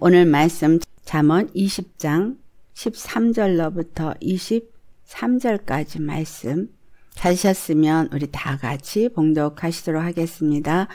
오늘 말씀 잠언 20장 13절로부터 23절까지 말씀 찾으셨으면 우리 다 같이 봉독하시도록 하겠습니다.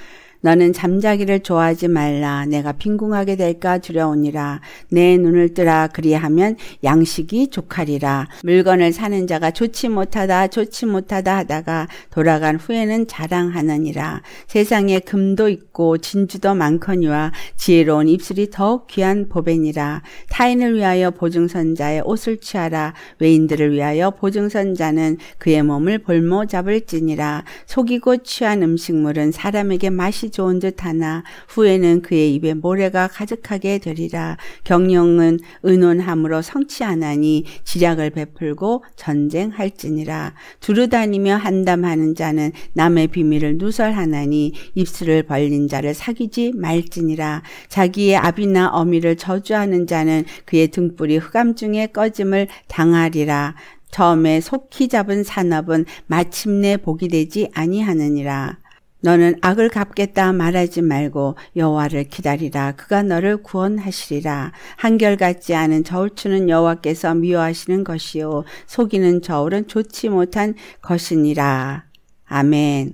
너는 잠자기를 좋아하지 말라. 내가 빈궁하게 될까 두려우니라. 내 눈을 뜨라. 그리하면 양식이 족하리라. 물건을 사는 자가 좋지 못하다, 좋지 못하다 하다가 돌아간 후에는 자랑하느니라. 세상에 금도 있고 진주도 많거니와 지혜로운 입술이 더욱 귀한 보배니라. 타인을 위하여 보증선자의 옷을 취하라. 외인들을 위하여 보증선자는 그의 몸을 볼모 잡을지니라. 속이고 취한 음식물은 사람에게 마시 좋은 듯하나 후에는 그의 입에 모래가 가득하게 되리라 경영은 의논함으로 성취하나니 지략을 베풀고 전쟁할지니라 두루다니며 한담하는 자는 남의 비밀을 누설하나니 입술을 벌린 자를 사귀지 말지니라 자기의 아비나 어미를 저주하는 자는 그의 등불이 흑암 중에 꺼짐을 당하리라 처음에 속히 잡은 산업은 마침내 복이 되지 아니하느니라. 너는 악을 갚겠다 말하지 말고 여호와를 기다리라 그가 너를 구원하시리라 한결같지 않은 저울추는 여호와께서 미워하시는 것이요 속이는 저울은 좋지 못한 것이니라 아멘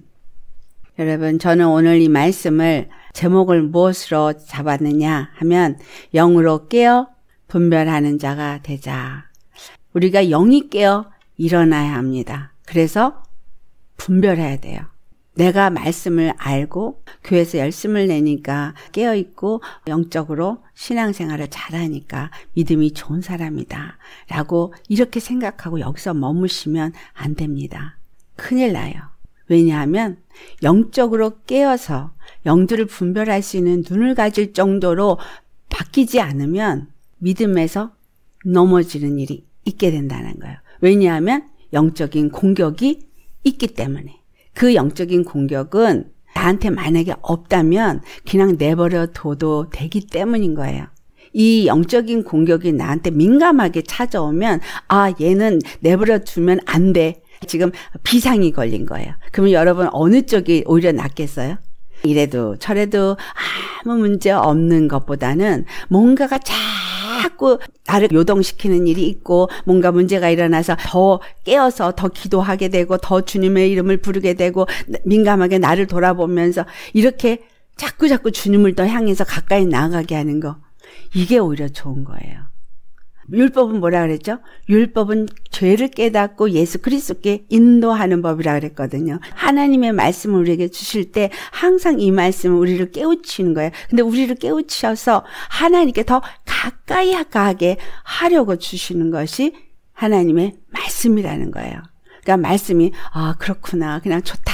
여러분 저는 오늘 이 말씀을 제목을 무엇으로 잡았느냐 하면 영으로 깨어 분별하는 자가 되자 우리가 영이 깨어 일어나야 합니다 그래서 분별해야 돼요 내가 말씀을 알고 교회에서 열심을 내니까 깨어있고 영적으로 신앙생활을 잘하니까 믿음이 좋은 사람이다. 라고 이렇게 생각하고 여기서 머무시면 안 됩니다. 큰일 나요. 왜냐하면 영적으로 깨어서 영들을 분별할 수 있는 눈을 가질 정도로 바뀌지 않으면 믿음에서 넘어지는 일이 있게 된다는 거예요. 왜냐하면 영적인 공격이 있기 때문에. 그 영적인 공격은 나한테 만약에 없다면 그냥 내버려 둬도 되기 때문인 거예요. 이 영적인 공격이 나한테 민감하게 찾아오면 아 얘는 내버려 두면 안 돼. 지금 비상이 걸린 거예요. 그러면 여러분 어느 쪽이 오히려 낫겠어요? 이래도 저래도 아무 문제 없는 것보다는 뭔가가 잘 자꾸 나를 요동시키는 일이 있고 뭔가 문제가 일어나서 더 깨어서 더 기도하게 되고 더 주님의 이름을 부르게 되고 민감하게 나를 돌아보면서 이렇게 자꾸 자꾸 주님을 더 향해서 가까이 나아가게 하는 거 이게 오히려 좋은 거예요. 율법은 뭐라 그랬죠? 율법은 죄를 깨닫고 예수 그리스도께 인도하는 법이라 그랬거든요. 하나님의 말씀을 우리에게 주실 때 항상 이 말씀을 우리를 깨우치는 거예요. 근데 우리를 깨우치셔서 하나님께 더 가까이 가게 하려고 주시는 것이 하나님의 말씀이라는 거예요. 그러니까 말씀이 아 그렇구나 그냥 좋다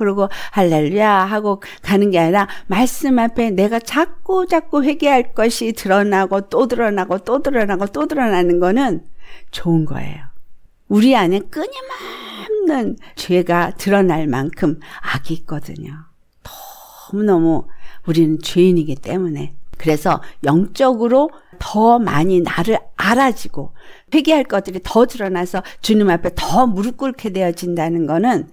그리고 할렐루야 하고 가는 게 아니라 말씀 앞에 내가 자꾸 자꾸 회개할 것이 드러나고 또 드러나고 또 드러나고 또 드러나는 거는 좋은 거예요. 우리 안에 끊임없는 죄가 드러날 만큼 악이 있거든요. 너무너무 우리는 죄인이기 때문에. 그래서 영적으로 더 많이 나를 알아지고 회개할 것들이 더 드러나서 주님 앞에 더 무릎 꿇게 되어진다는 거는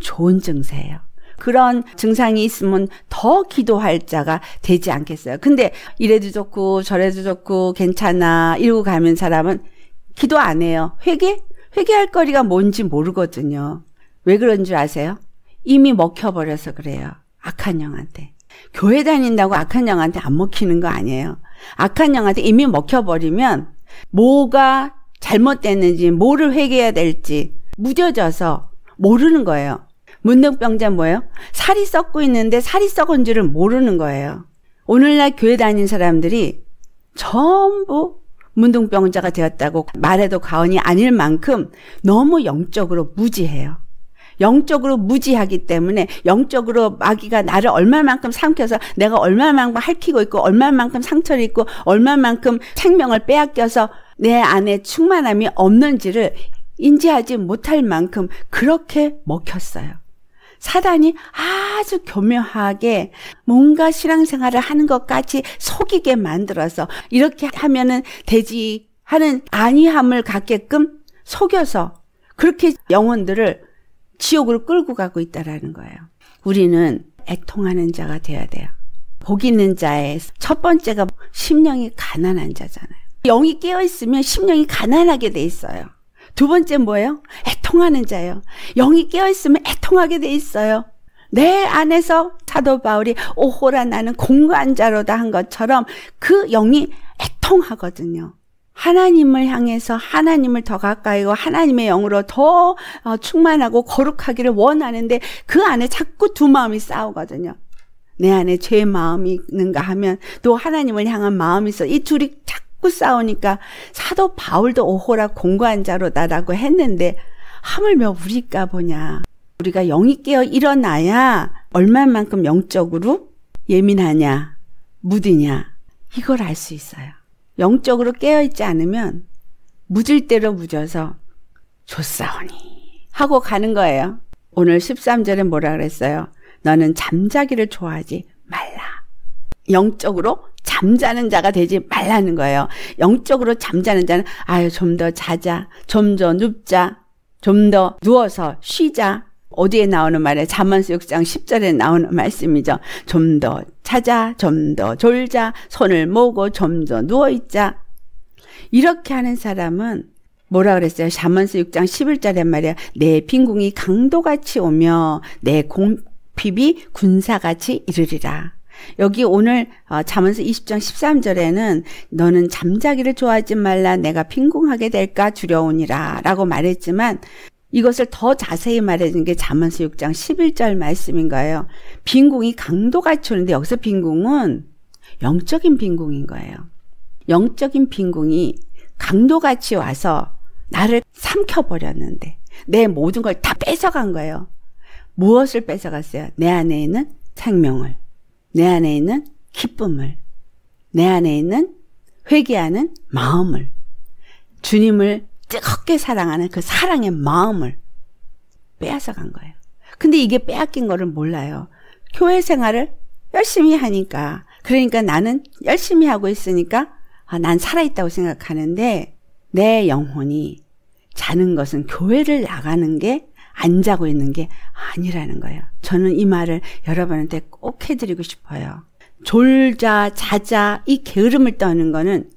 좋은 증세예요. 그런 증상이 있으면 더 기도할 자가 되지 않겠어요. 근데 이래도 좋고 저래도 좋고 괜찮아 이러고 가면 사람은 기도 안 해요. 회개? 회개할 거리가 뭔지 모르거든요. 왜 그런 줄 아세요? 이미 먹혀버려서 그래요. 악한 영한테. 교회 다닌다고 악한 영한테 안 먹히는 거 아니에요. 악한 영한테 이미 먹혀버리면 뭐가 잘못됐는지 뭐를 회개해야 될지 무뎌져서 모르는 거예요. 문둥병자 뭐예요? 살이 썩고 있는데 살이 썩은 줄을 모르는 거예요. 오늘날 교회 다닌 사람들이 전부 문둥병자가 되었다고 말해도 과언이 아닐 만큼 너무 영적으로 무지해요. 영적으로 무지하기 때문에 영적으로 마귀가 나를 얼마만큼 삼켜서 내가 얼마만큼 핥히고 있고 얼마만큼 상처를 입고 얼마만큼 생명을 빼앗겨서 내 안에 충만함이 없는지를 인지하지 못할 만큼 그렇게 먹혔어요. 사단이 아주 교묘하게 뭔가 신앙생활을 하는 것까지 속이게 만들어서 이렇게 하면은 되지 하는 안위함을 갖게끔 속여서 그렇게 영혼들을 지옥을 끌고 가고 있다라는 거예요. 우리는 애통하는 자가 돼야 돼요. 복 있는 자의 첫 번째가 심령이 가난한 자잖아요. 영이 깨어 있으면 심령이 가난하게 돼 있어요. 두 번째 뭐예요? 애통하는 자예요. 영이 깨어 있으면 애통하게 돼 있어요. 내 안에서 사도 바울이 오호라 나는 공관자로다 한 것처럼 그 영이 애통하거든요. 하나님을 향해서 하나님을 더 가까이 고 하나님의 영으로 더 어, 충만하고 거룩하기를 원하는데 그 안에 자꾸 두 마음이 싸우거든요. 내 안에 죄의 마음이 있는가 하면 또 하나님을 향한 마음이 있어. 이 둘이 자꾸 싸우니까 사도 바울도 오호라 공고한 자로다라고 했는데 하물며 우리가 보냐. 우리가 영이 깨어 일어나야 얼마만큼 영적으로 예민하냐, 무디냐 이걸 알 수 있어요. 영적으로 깨어있지 않으면 묻을 대로 묻어서 좋사오니 하고 가는 거예요. 오늘 13절에 뭐라 그랬어요? 너는 잠자기를 좋아하지 말라. 영적으로 잠자는 자가 되지 말라는 거예요. 영적으로 잠자는 자는 아유 좀 더 자자, 좀 더 눕자, 좀 더 누워서 쉬자 어디에 나오는 말에 잠언서 6장 10절에 나오는 말씀이죠. 좀 더 찾아, 좀 더 졸자, 손을 모고 좀 더 누워 있자. 이렇게 하는 사람은 뭐라 그랬어요? 잠언스 6장 11절에 말이야. 내 빈궁이 강도같이 오며 내 공핍이 군사같이 이르리라. 여기 오늘 잠언스 20장 13절에는 너는 잠자기를 좋아하지 말라 내가 빈궁하게 될까 두려우니라 라고 말했지만 이것을 더 자세히 말해준 게자언서 6장 11절 말씀인 가요 빈궁이 강도같이 는데 여기서 빈궁은 영적인 빈궁인 거예요. 영적인 빈궁이 강도같이 와서 나를 삼켜버렸는데 내 모든 걸 다 뺏어간 거예요. 무엇을 뺏어갔어요? 내 안에 있는 생명을, 내 안에 있는 기쁨을, 내 안에 있는 회개하는 마음을, 주님을 뜨겁게 사랑하는 그 사랑의 마음을 빼앗아 간 거예요. 근데 이게 빼앗긴 거를 몰라요. 교회 생활을 열심히 하니까 그러니까 나는 열심히 하고 있으니까 아, 난 살아있다고 생각하는데 내 영혼이 자는 것은 교회를 나가는 게 안 자고 있는 게 아니라는 거예요. 저는 이 말을 여러분한테 꼭 해드리고 싶어요. 졸자, 자자, 이 게으름을 떠는 거는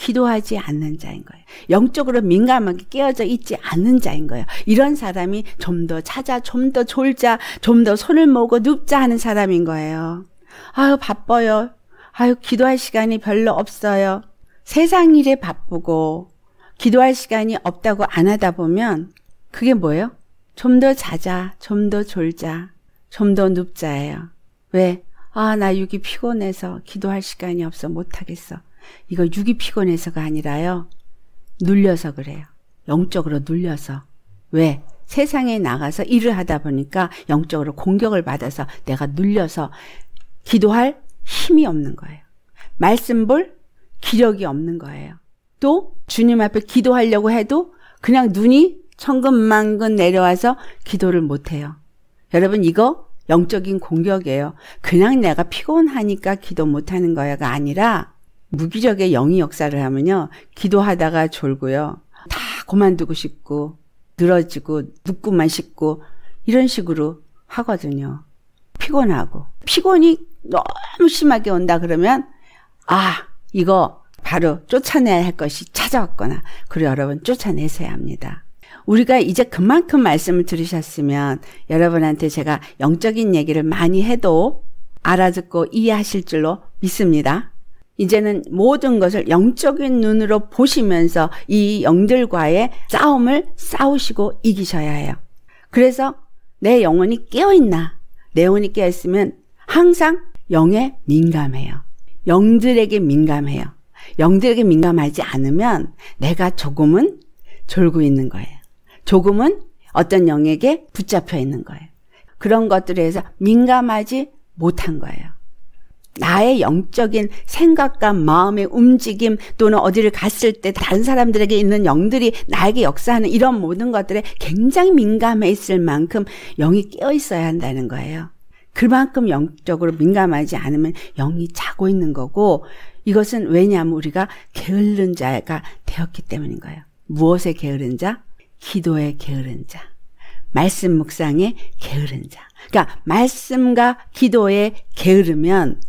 기도하지 않는 자인 거예요. 영적으로 민감하게 깨어져 있지 않는 자인 거예요. 이런 사람이 좀 더 찾아, 좀 더 졸자, 좀 더 손을 모으고 눕자 하는 사람인 거예요. 아유, 바빠요. 아유, 기도할 시간이 별로 없어요. 세상 일에 바쁘고, 기도할 시간이 없다고 안 하다 보면, 그게 뭐예요? 좀 더 자자, 좀 더 졸자, 좀 더 눕자예요. 왜? 아, 나 여기 피곤해서 기도할 시간이 없어 못하겠어. 이거 육이 피곤해서가 아니라요. 눌려서 그래요. 영적으로 눌려서. 왜? 세상에 나가서 일을 하다 보니까 영적으로 공격을 받아서 내가 눌려서 기도할 힘이 없는 거예요. 말씀 볼 기력이 없는 거예요. 또 주님 앞에 기도하려고 해도 그냥 눈이 천근만근 내려와서 기도를 못해요. 여러분 이거 영적인 공격이에요. 그냥 내가 피곤하니까 기도 못하는 거야가 아니라 무기력의 영이 역사를 하면요. 기도하다가 졸고요. 다 그만두고 싶고 늘어지고 눕고만 싶고 이런 식으로 하거든요. 피곤하고 피곤이 너무 심하게 온다 그러면 아 이거 바로 쫓아내야 할 것이 찾아왔거나 그리고 여러분 쫓아내셔야 합니다. 우리가 이제 그만큼 말씀을 들으셨으면 여러분한테 제가 영적인 얘기를 많이 해도 알아듣고 이해하실 줄로 믿습니다. 이제는 모든 것을 영적인 눈으로 보시면서 이 영들과의 싸움을 싸우시고 이기셔야 해요. 그래서 내 영혼이 깨어있나? 내 영혼이 깨어있으면 항상 영에 민감해요. 영들에게 민감해요. 영들에게 민감하지 않으면 내가 조금은 졸고 있는 거예요. 조금은 어떤 영에게 붙잡혀 있는 거예요. 그런 것들에 대해서 민감하지 못한 거예요. 나의 영적인 생각과 마음의 움직임 또는 어디를 갔을 때 다른 사람들에게 있는 영들이 나에게 역사하는 이런 모든 것들에 굉장히 민감해 있을 만큼 영이 깨어 있어야 한다는 거예요. 그만큼 영적으로 민감하지 않으면 영이 자고 있는 거고 이것은 왜냐하면 우리가 게으른 자가 되었기 때문인 거예요. 무엇에 게으른 자? 기도에 게으른 자. 말씀 묵상에 게으른 자. 그러니까 말씀과 기도에 게으르면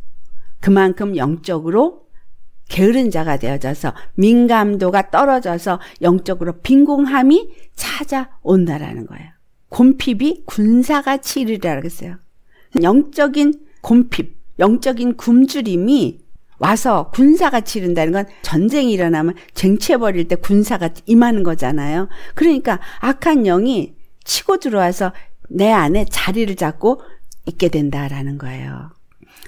그만큼 영적으로 게으른 자가 되어져서 민감도가 떨어져서 영적으로 빈공함이 찾아온다라는 거예요. 곰핍이 군사같이 르리라 그랬어요. 영적인 곰핍, 영적인 굶주림이 와서 군사같이 른다는건 전쟁이 일어나면 쟁취해버릴 때 군사가 임하는 거잖아요. 그러니까 악한 영이 치고 들어와서 내 안에 자리를 잡고 있게 된다라는 거예요.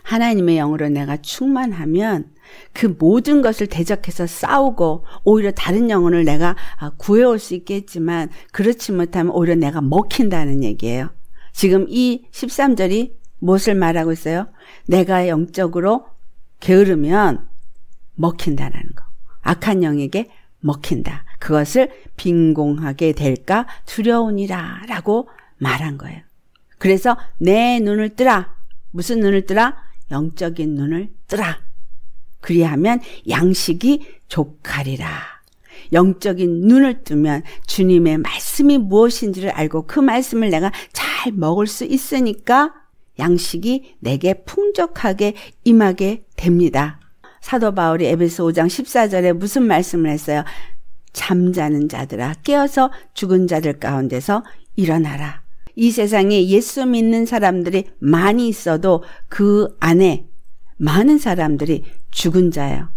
하나님의 영으로 내가 충만하면 그 모든 것을 대적해서 싸우고 오히려 다른 영혼을 내가 아, 구해올 수 있겠지만 그렇지 못하면 오히려 내가 먹힌다는 얘기예요. 지금 이 13절이 무엇을 말하고 있어요? 내가 영적으로 게으르면 먹힌다는 거. 악한 영에게 먹힌다. 그것을 빈공하게 될까 두려우니라 라고 말한 거예요. 그래서 내 눈을 뜨라. 무슨 눈을 뜨라? 영적인 눈을 뜨라. 그리하면 양식이 족하리라. 영적인 눈을 뜨면 주님의 말씀이 무엇인지를 알고 그 말씀을 내가 잘 먹을 수 있으니까 양식이 내게 풍족하게 임하게 됩니다. 사도 바울이 에베소 5장 14절에 무슨 말씀을 했어요? 잠자는 자들아 깨어서 죽은 자들 가운데서 일어나라. 이 세상에 예수 믿는 사람들이 많이 있어도 그 안에 많은 사람들이 죽은 자예요.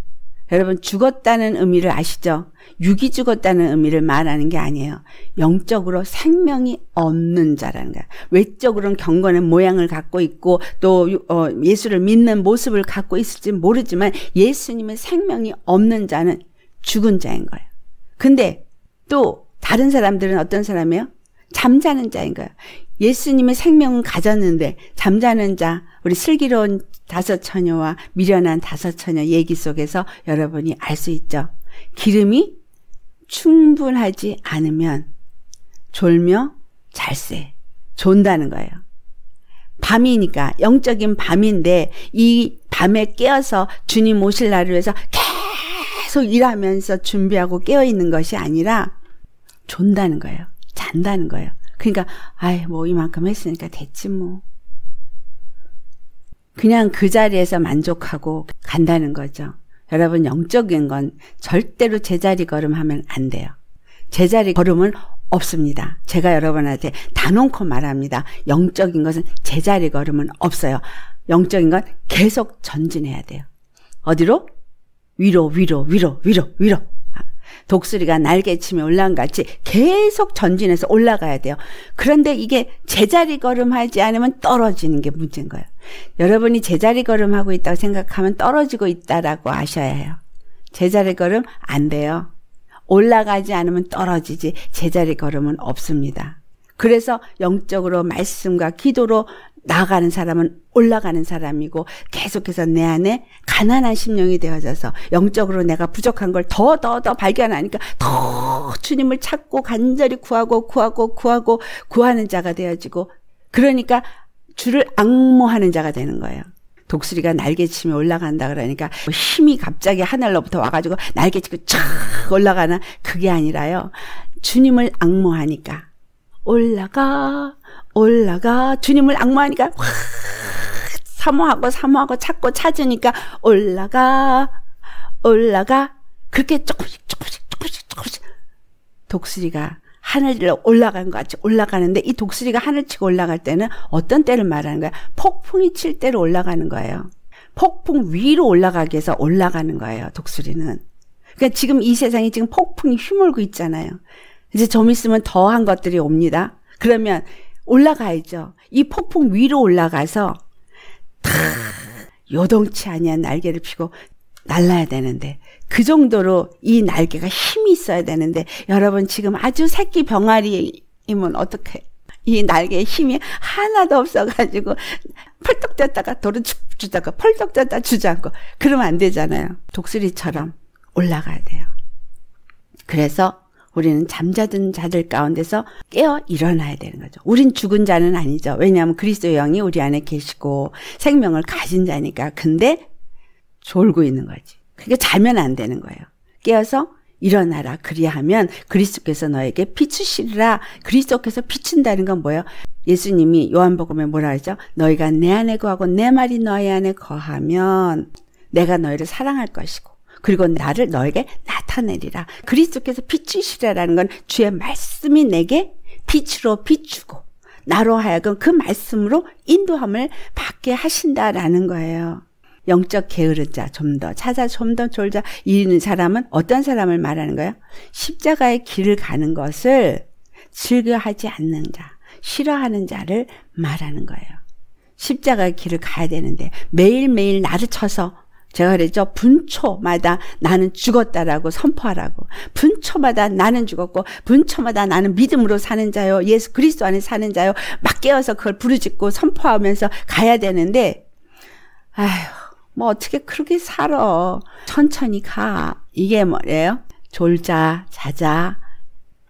여러분 죽었다는 의미를 아시죠? 육이 죽었다는 의미를 말하는 게 아니에요. 영적으로 생명이 없는 자라는 거야. 외적으로는 경건의 모양을 갖고 있고 또 어, 예수를 믿는 모습을 갖고 있을지 모르지만 예수님의 생명이 없는 자는 죽은 자인 거예요. 근데 또 다른 사람들은 어떤 사람이에요? 잠자는 자인 거예요. 예수님의 생명은 가졌는데 잠자는 자 우리 슬기로운 다섯 처녀와 미련한 다섯 처녀 얘기 속에서 여러분이 알 수 있죠. 기름이 충분하지 않으면 졸며 잘세 존다는 거예요. 밤이니까 영적인 밤인데 이 밤에 깨어서 주님 오실 날을 위해서 계속 일하면서 준비하고 깨어 있는 것이 아니라 존다는 거예요. 잔다는 거예요. 그러니까 아이 뭐 이만큼 했으니까 됐지 뭐. 그냥 그 자리에서 만족하고 간다는 거죠. 여러분 영적인 건 절대로 제자리 걸음하면 안 돼요. 제자리 걸음은 없습니다. 제가 여러분한테 단언코 말합니다. 영적인 것은 제자리 걸음은 없어요. 영적인 건 계속 전진해야 돼요. 어디로? 위로, 위로, 위로, 위로, 위로. 독수리가 날개치며 올라간같이 계속 전진해서 올라가야 돼요. 그런데 이게 제자리 걸음하지 않으면 떨어지는 게 문제인 거예요. 여러분이 제자리 걸음하고 있다고 생각하면 떨어지고 있다라고 아셔야 해요. 제자리 걸음 안 돼요. 올라가지 않으면 떨어지지 제자리 걸음은 없습니다. 그래서 영적으로 말씀과 기도로 나가는 사람은 올라가는 사람이고 계속해서 내 안에 가난한 심령이 되어져서 영적으로 내가 부족한 걸 더 더 더 발견하니까 더 주님을 찾고 간절히 구하고 구하고 구하고 구하는 자가 되어지고 그러니까 주를 악모하는 자가 되는 거예요. 독수리가 날개치며 올라간다 그러니까 힘이 갑자기 하늘로부터 와가지고 날개치고 쫙올라가는 그게 아니라요. 주님을 악모하니까 올라가 올라가 주님을 악마하니까 사모하고 사모하고 찾고 찾으니까 올라가 올라가 그렇게 조금씩 조금씩 조금씩 조금씩 독수리가 하늘로 올라간 것 같이 올라가는데 이 독수리가 하늘 치고 올라갈 때는 어떤 때를 말하는 거야? 폭풍이 칠 때로 올라가는 거예요. 폭풍 위로 올라가기 위해서 올라가는 거예요. 독수리는. 그러니까 지금 이 세상이 지금 폭풍이 휘몰고 있잖아요. 이제 좀 있으면 더한 것들이 옵니다. 그러면 올라가야죠. 이 폭풍 위로 올라가서 탁 요동치 아니한 날개를 피고 날라야 되는데 그 정도로 이 날개가 힘이 있어야 되는데 여러분 지금 아주 새끼 병아리이면 어떡해이 날개에 힘이 하나도 없어가지고 펄떡 댔다가 돌을 쭉 주다가 펄떡 댔다 주지않고 그러면 안 되잖아요. 독수리처럼 올라가야 돼요. 그래서 우리는 잠자던 자들 가운데서 깨어 일어나야 되는 거죠. 우린 죽은 자는 아니죠. 왜냐하면 그리스도의 영이 우리 안에 계시고 생명을 가진 자니까. 근데 졸고 있는 거지. 그러 그러니까 자면 안 되는 거예요. 깨어서 일어나라. 그리하면 그리스도께서 너에게 비추시리라. 그리스도께서 비춘다는 건 뭐예요? 예수님이 요한복음에 뭐라 하죠? 너희가 내 안에 거하고 내 말이 너희 안에 거하면 내가 너희를 사랑할 것이고 그리고 나를 너에게 나타내리라. 그리스도께서 빛이시라라는 건 주의 말씀이 내게 빛으로 비추고 나로 하여금 그 말씀으로 인도함을 받게 하신다라는 거예요. 영적 게으른 자, 좀 더 찾아 좀 더 졸자 이는 사람은 어떤 사람을 말하는 거예요? 십자가의 길을 가는 것을 즐겨하지 않는 자, 싫어하는 자를 말하는 거예요. 십자가의 길을 가야 되는데 매일매일 나를 쳐서 제가 그랬죠. 분초마다 나는 죽었다라고 선포하라고. 분초마다 나는 죽었고 분초마다 나는 믿음으로 사는 자요. 예수 그리스도 안에 사는 자요. 막 깨어서 그걸 부르짖고 선포하면서 가야 되는데 아휴 뭐 어떻게 그렇게 살아. 천천히 가. 이게 뭐예요? 졸자 자자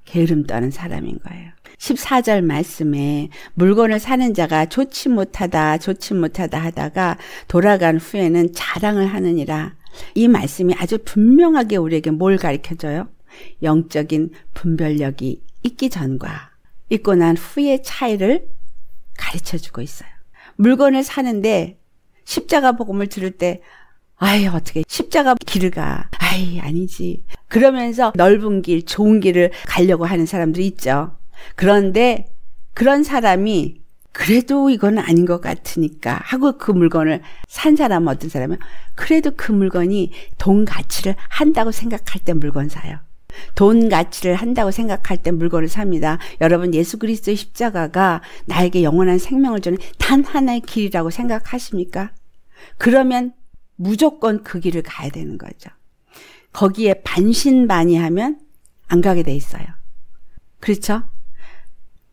게으름 떠는 사람인 거예요. 14절 말씀에 물건을 사는 자가 좋지 못하다 좋지 못하다 하다가 돌아간 후에는 자랑을 하느니라 이 말씀이 아주 분명하게 우리에게 뭘 가르쳐줘요? 영적인 분별력이 있기 전과 있고 난 후의 차이를 가르쳐주고 있어요. 물건을 사는데 십자가 복음을 들을 때 아이 어떻게 십자가 길을 가 아이 아니지 그러면서 넓은 길 좋은 길을 가려고 하는 사람들이 있죠 그런데 그런 사람이 그래도 이건 아닌 것 같으니까 하고 그 물건을 산 사람 은 어떤 사람은 그래도 그 물건이 돈 가치를 한다고 생각할 때 물건 사요. 돈 가치를 한다고 생각할 때 물건을 삽니다. 여러분 예수 그리스도의 십자가가 나에게 영원한 생명을 주는 단 하나의 길이라고 생각하십니까? 그러면 무조건 그 길을 가야 되는 거죠. 거기에 반신반의하면 안 가게 돼 있어요. 그렇죠?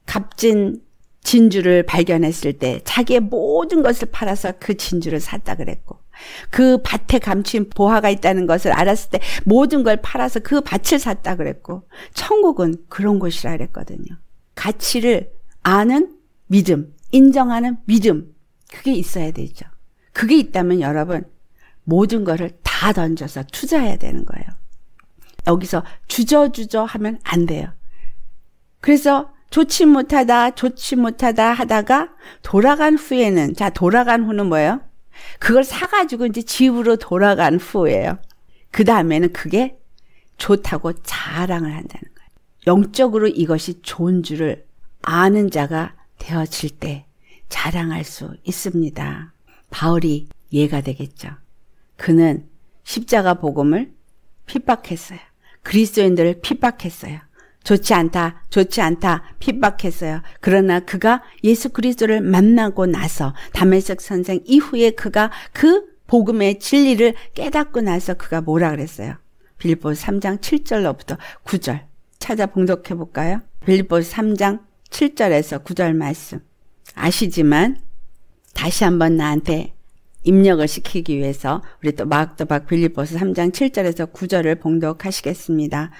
값진 진주를 발견했을 때 자기의 모든 것을 팔아서 그 진주를 샀다 그랬고 그 밭에 감춘 보화가 있다는 것을 알았을 때 모든 걸 팔아서 그 밭을 샀다 그랬고 천국은 그런 곳이라 그랬거든요. 가치를 아는 믿음, 인정하는 믿음 그게 있어야 되죠. 그게 있다면 여러분 모든 것을 다 던져서 투자해야 되는 거예요. 여기서 주저주저 하면 안 돼요. 그래서 좋지 못하다, 좋지 못하다 하다가 돌아간 후에는, 자, 돌아간 후는 뭐예요? 그걸 사가지고 이제 집으로 돌아간 후예요. 그 다음에는 그게 좋다고 자랑을 한다는 거예요. 영적으로 이것이 좋은 줄을 아는 자가 되어질 때 자랑할 수 있습니다. 바울이 예가 되겠죠. 그는 십자가 복음을 핍박했어요. 그리스도인들을 핍박했어요. 좋지 않다, 좋지 않다, 핍박했어요. 그러나 그가 예수 그리스도를 만나고 나서 담에색 선생 이후에 그가 그 복음의 진리를 깨닫고 나서 그가 뭐라 그랬어요? 빌보 3장 7절로부터 9절 찾아 봉독해 볼까요? 빌보 3장 7절에서 9절 말씀. 아시지만 다시 한번 나한테 입력을 시키기 위해서 우리 또 마학도박 빌리버스 3장 7절에서 9절을 봉독하시겠습니다.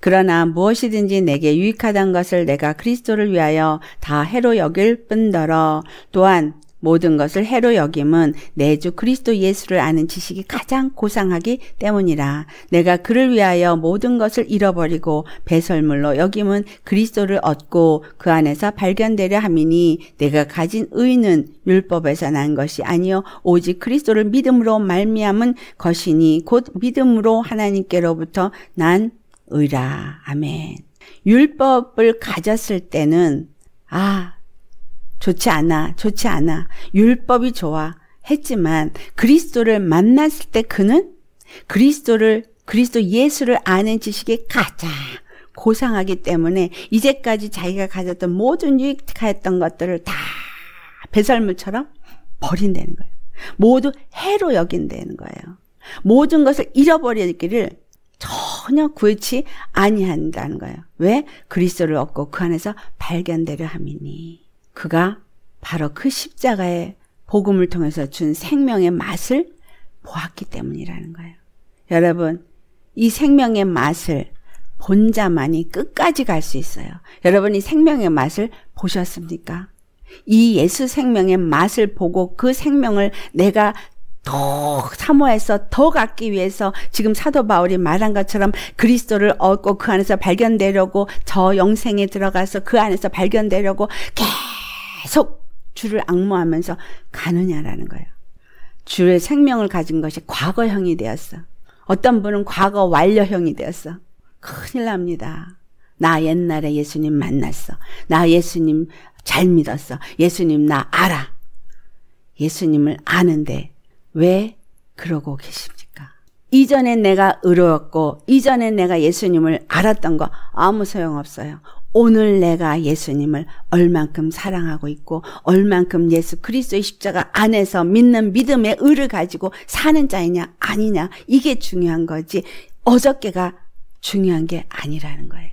그러나 무엇이든지 내게 유익하단 것을 내가 그리스도를 위하여 다 해로 여길 뿐더러 또한 모든 것을 해로 여김은 내 주 그리스도 예수를 아는 지식이 가장 고상하기 때문이라. 내가 그를 위하여 모든 것을 잃어버리고 배설물로 여김은 그리스도를 얻고 그 안에서 발견되려 함이니 내가 가진 의는 율법에서 난 것이 아니요 오직 그리스도를 믿음으로 말미암은 것이니 곧 믿음으로 하나님께로부터 난 의라. 아멘. 율법을 가졌을 때는 아, 좋지 않아, 좋지 않아, 율법이 좋아 했지만 그리스도를 만났을 때 그는 그리스도를 그리스도 예수를 아는 지식에 가장 고상하기 때문에 이제까지 자기가 가졌던 모든 유익했던 것들을 다 배설물처럼 버린다는 거예요. 모두 해로 여긴다는 거예요. 모든 것을 잃어버리기를 전혀 구치 아니한다는 거예요. 왜? 그리스도를 얻고 그 안에서 발견되려 함이니. 그가 바로 그 십자가의 복음을 통해서 준 생명의 맛을 보았기 때문이라는 거예요. 여러분, 이 생명의 맛을 본 자만이 끝까지 갈 수 있어요. 여러분이 생명의 맛을 보셨습니까? 이 예수 생명의 맛을 보고 그 생명을 내가 더 사모해서 더 갖기 위해서 지금 사도 바울이 말한 것처럼 그리스도를 얻고 그 안에서 발견되려고 저 영생에 들어가서 그 안에서 발견되려고 계속 계속 주를 악무하면서 가느냐라는 거예요. 주의 생명을 가진 것이 과거형이 되었어. 어떤 분은 과거 완료형이 되었어. 큰일 납니다. 나 옛날에 예수님 만났어. 나 예수님 잘 믿었어. 예수님 나 알아. 예수님을 아는데 왜 그러고 계십니까? 이전에 내가 의로웠고 이전에 내가 예수님을 알았던 거 아무 소용없어요. 오늘 내가 예수님을 얼만큼 사랑하고 있고 얼만큼 예수 그리스도의 십자가 안에서 믿는 믿음의 의를 가지고 사는 자이냐 아니냐 이게 중요한 거지 어저께가 중요한 게 아니라는 거예요.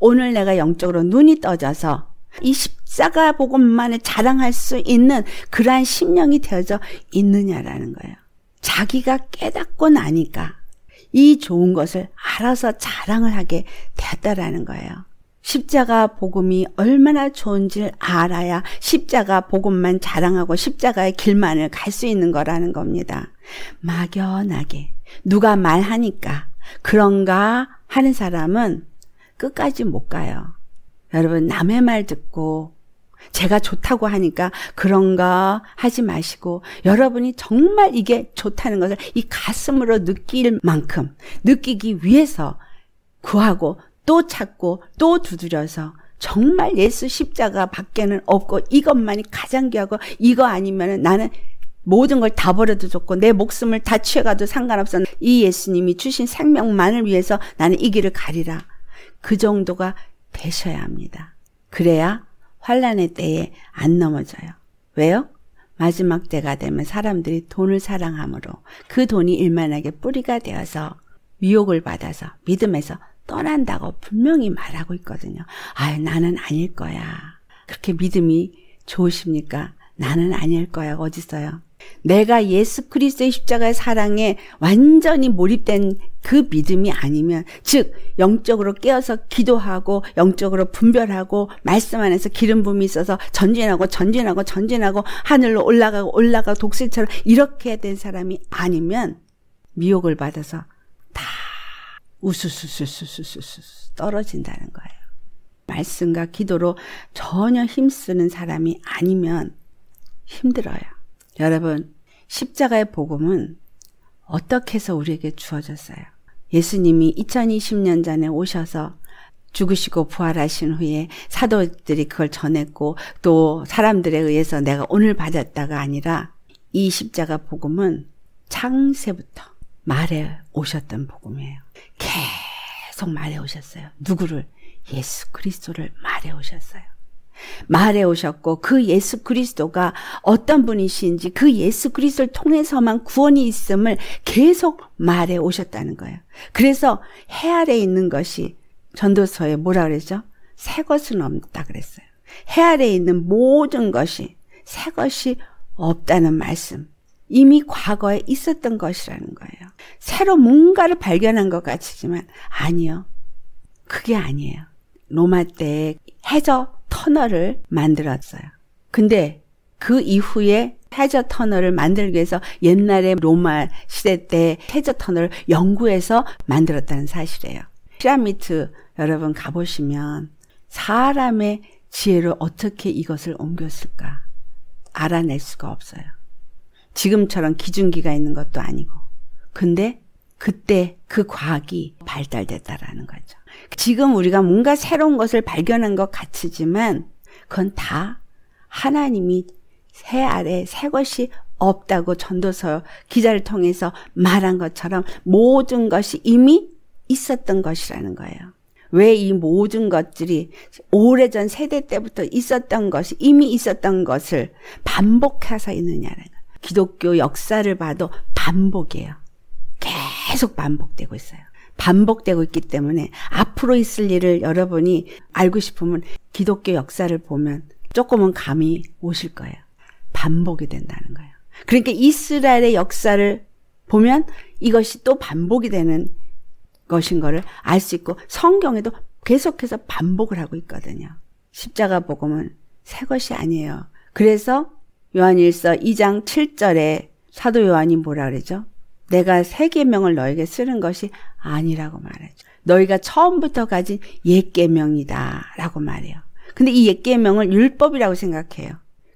오늘 내가 영적으로 눈이 떠져서 이 십자가 복음만을 자랑할 수 있는 그러한 심령이 되어져 있느냐라는 거예요. 자기가 깨닫고 나니까 이 좋은 것을 알아서 자랑을 하게 됐다라는 거예요. 십자가 복음이 얼마나 좋은지 를 알아야 십자가 복음만 자랑하고 십자가의 길만을 갈 수 있는 거라는 겁니다. 막연하게 누가 말하니까 그런가 하는 사람은 끝까지 못 가요. 여러분 남의 말 듣고 제가 좋다고 하니까 그런가 하지 마시고 여러분이 정말 이게 좋다는 것을 이 가슴으로 느낄 만큼 느끼기 위해서 구하고 또 찾고 또 두드려서 정말 예수 십자가 밖에는 없고 이것만이 가장 귀하고 이거 아니면 나는 모든 걸 다 버려도 좋고 내 목숨을 다 취해가도 상관없어 이 예수님이 주신 생명만을 위해서 나는 이 길을 가리라 그 정도가 되셔야 합니다 그래야 환란의 때에 안 넘어져요 왜요? 마지막 때가 되면 사람들이 돈을 사랑함으로 그 돈이 일만하게 뿌리가 되어서 위욕을 받아서 믿음에서 떠난다고 분명히 말하고 있거든요. 아 나는 아닐 거야. 그렇게 믿음이 좋으십니까? 나는 아닐 거야. 어딨어요? 내가 예수 그리스의 십자가의 사랑에 완전히 몰입된 그 믿음이 아니면 즉 영적으로 깨어서 기도하고 영적으로 분별하고 말씀 안에서 기름 부이 있어서 전진하고 전진하고 전진하고 하늘로 올라가고 올라가 독실처럼 이렇게 된 사람이 아니면 미혹을 받아서 다 우수수수수수수수 떨어진다는 거예요. 말씀과 기도로 전혀 힘쓰는 사람이 아니면 힘들어요. 여러분, 십자가의 복음은 어떻게 해서 우리에게 주어졌어요? 예수님이 2020년 전에 오셔서 죽으시고 부활하신 후에 사도들이 그걸 전했고 또 사람들에 의해서 내가 오늘 받았다가 아니라 이 십자가 복음은 창세부터 말해 오셨던 복음이에요. 계속 말해 오셨어요. 누구를? 예수 그리스도를 말해 오셨어요. 말해 오셨고 그 예수 그리스도가 어떤 분이신지 그 예수 그리스도를 통해서만 구원이 있음을 계속 말해 오셨다는 거예요. 그래서 해 아래 있는 것이 전도서에 뭐라 그랬죠? 새 것은 없다 그랬어요. 해 아래 있는 모든 것이 새 것이 없다는 말씀. 이미 과거에 있었던 것이라는 거예요. 새로 뭔가를 발견한 것같지만 아니요. 그게 아니에요. 로마 때 해저 터널을 만들었어요. 근데 그 이후에 해저 터널을 만들기 위해서 옛날에 로마 시대 때 해저 터널을 연구해서 만들었다는 사실이에요. 피라미드 여러분 가보시면 사람의 지혜로 어떻게 이것을 옮겼을까 알아낼 수가 없어요. 지금처럼 기준기가 있는 것도 아니고. 근데 그때 그 과학이 발달됐다라는 거죠. 지금 우리가 뭔가 새로운 것을 발견한 것같지만 그건 다 하나님이 새 아래 새 것이 없다고 전도서 기자를 통해서 말한 것처럼 모든 것이 이미 있었던 것이라는 거예요. 왜 이 모든 것들이 오래전 세대 때부터 있었던 것이 이미 있었던 것을 반복해서 있느냐라는 기독교 역사를 봐도 반복이에요. 계속 반복되고 있어요. 반복되고 있기 때문에 앞으로 있을 일을 여러분이 알고 싶으면 기독교 역사를 보면 조금은 감이 오실 거예요. 반복이 된다는 거예요. 그러니까 이스라엘의 역사를 보면 이것이 또 반복이 되는 것인 거를 알 수 있고 성경에도 계속해서 반복을 하고 있거든요. 십자가 복음은 새 것이 아니에요. 그래서 요한일서 2장 7절에 사도 요한이 뭐라 그러죠? 내가 새 계명을 너에게 쓰는 것이 아니라고 말하죠. 너희가 처음부터 가진 옛 계명이다라고 말해요. 근데 이 옛 계명을 율법이라고 생각해요.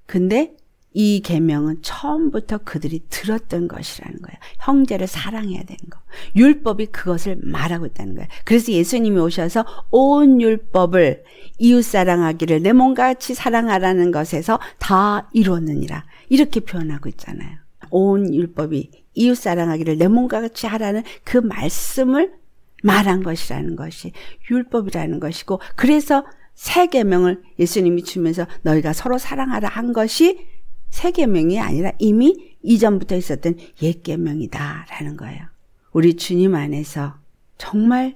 근데 이 계명은 처음부터 그들이 들었던 것이라는 거예요. 형제를 사랑해야 되는 거. 율법이 그것을 말하고 있다는 거예요. 그래서 예수님이 오셔서 온 율법을 이웃 사랑하기를 내 몸같이 사랑하라는 것에서 다 이루었느니라. 이렇게 표현하고 있잖아요. 온 율법이 이웃 사랑하기를 내 몸같이 하라는 그 말씀을 말한 것이라는 것이 율법이라는 것이고 그래서 새 계명을 예수님이 주면서 너희가 서로 사랑하라 한 것이 새 계명이 아니라 이미 이전부터 있었던 옛 계명이다라는 거예요. 우리 주님 안에서 정말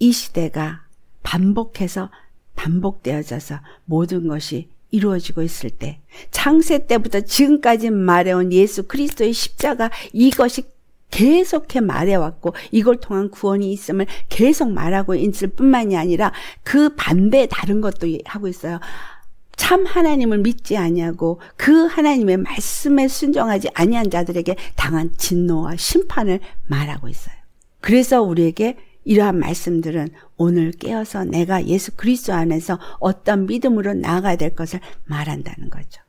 이 시대가 반복해서 반복되어져서 모든 것이 이루어지고 있을 때 창세 때부터 지금까지 말해온 예수 그리스도의 십자가 이것이 계속해 말해왔고 이걸 통한 구원이 있음을 계속 말하고 있을 뿐만이 아니라 그반대 다른 것도 하고 있어요. 참 하나님을 믿지 아니하고 그 하나님의 말씀에 순종하지 아니한 자들에게 당한 진노와 심판을 말하고 있어요. 그래서 우리에게 이러한 말씀들은 오늘 깨어서 내가 예수 그리스도 안에서 어떤 믿음으로 나아가야 될 것을 말한다는 거죠.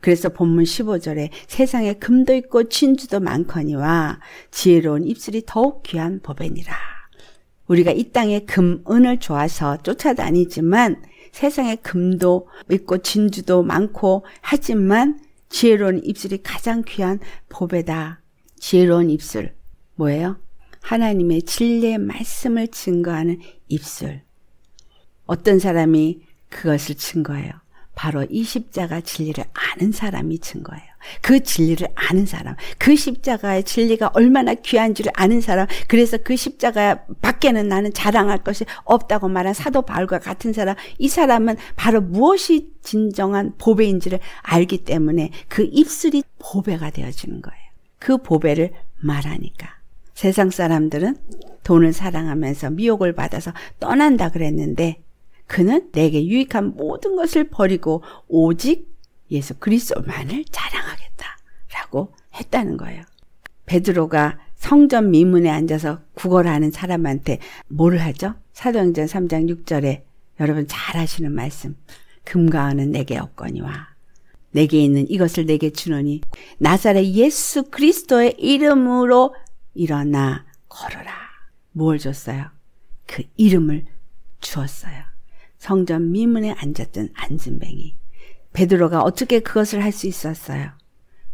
그래서 본문 15절에 세상에 금도 있고 진주도 많거니와 지혜로운 입술이 더욱 귀한 법이니라. 우리가 이 땅에 금, 은을 좋아서 쫓아다니지만 세상에 금도 있고 진주도 많고 하지만 지혜로운 입술이 가장 귀한 보배다 지혜로운 입술. 뭐예요? 하나님의 진리의 말씀을 증거하는 입술. 어떤 사람이 그것을 증거해요? 바로 이 십자가 진리를 아는 사람이 증거예요. 그 진리를 아는 사람, 그 십자가의 진리가 얼마나 귀한지를 아는 사람, 그래서 그 십자가 밖에는 나는 자랑할 것이 없다고 말한 사도 바울과 같은 사람, 이 사람은 바로 무엇이 진정한 보배인지를 알기 때문에 그 입술이 보배가 되어지는 거예요. 그 보배를 말하니까. 세상 사람들은 돈을 사랑하면서 미혹을 받아서 떠난다 그랬는데 그는 내게 유익한 모든 것을 버리고 오직 예수 그리스도만을 자랑하겠다라고 했다는 거예요. 베드로가 성전 미문에 앉아서 구걸 하는 사람한테 뭘 하죠? 사도행전 3장 6절에 여러분 잘 아시는 말씀. 금과은은 내게 없거니와 내게 있는 이것을 내게 주노니 나사렛 예수 그리스도의 이름으로 일어나 걸어라. 뭘 줬어요? 그 이름을 주었어요. 성전 미문에 앉았던 안진뱅이. 베드로가 어떻게 그것을 할 수 있었어요?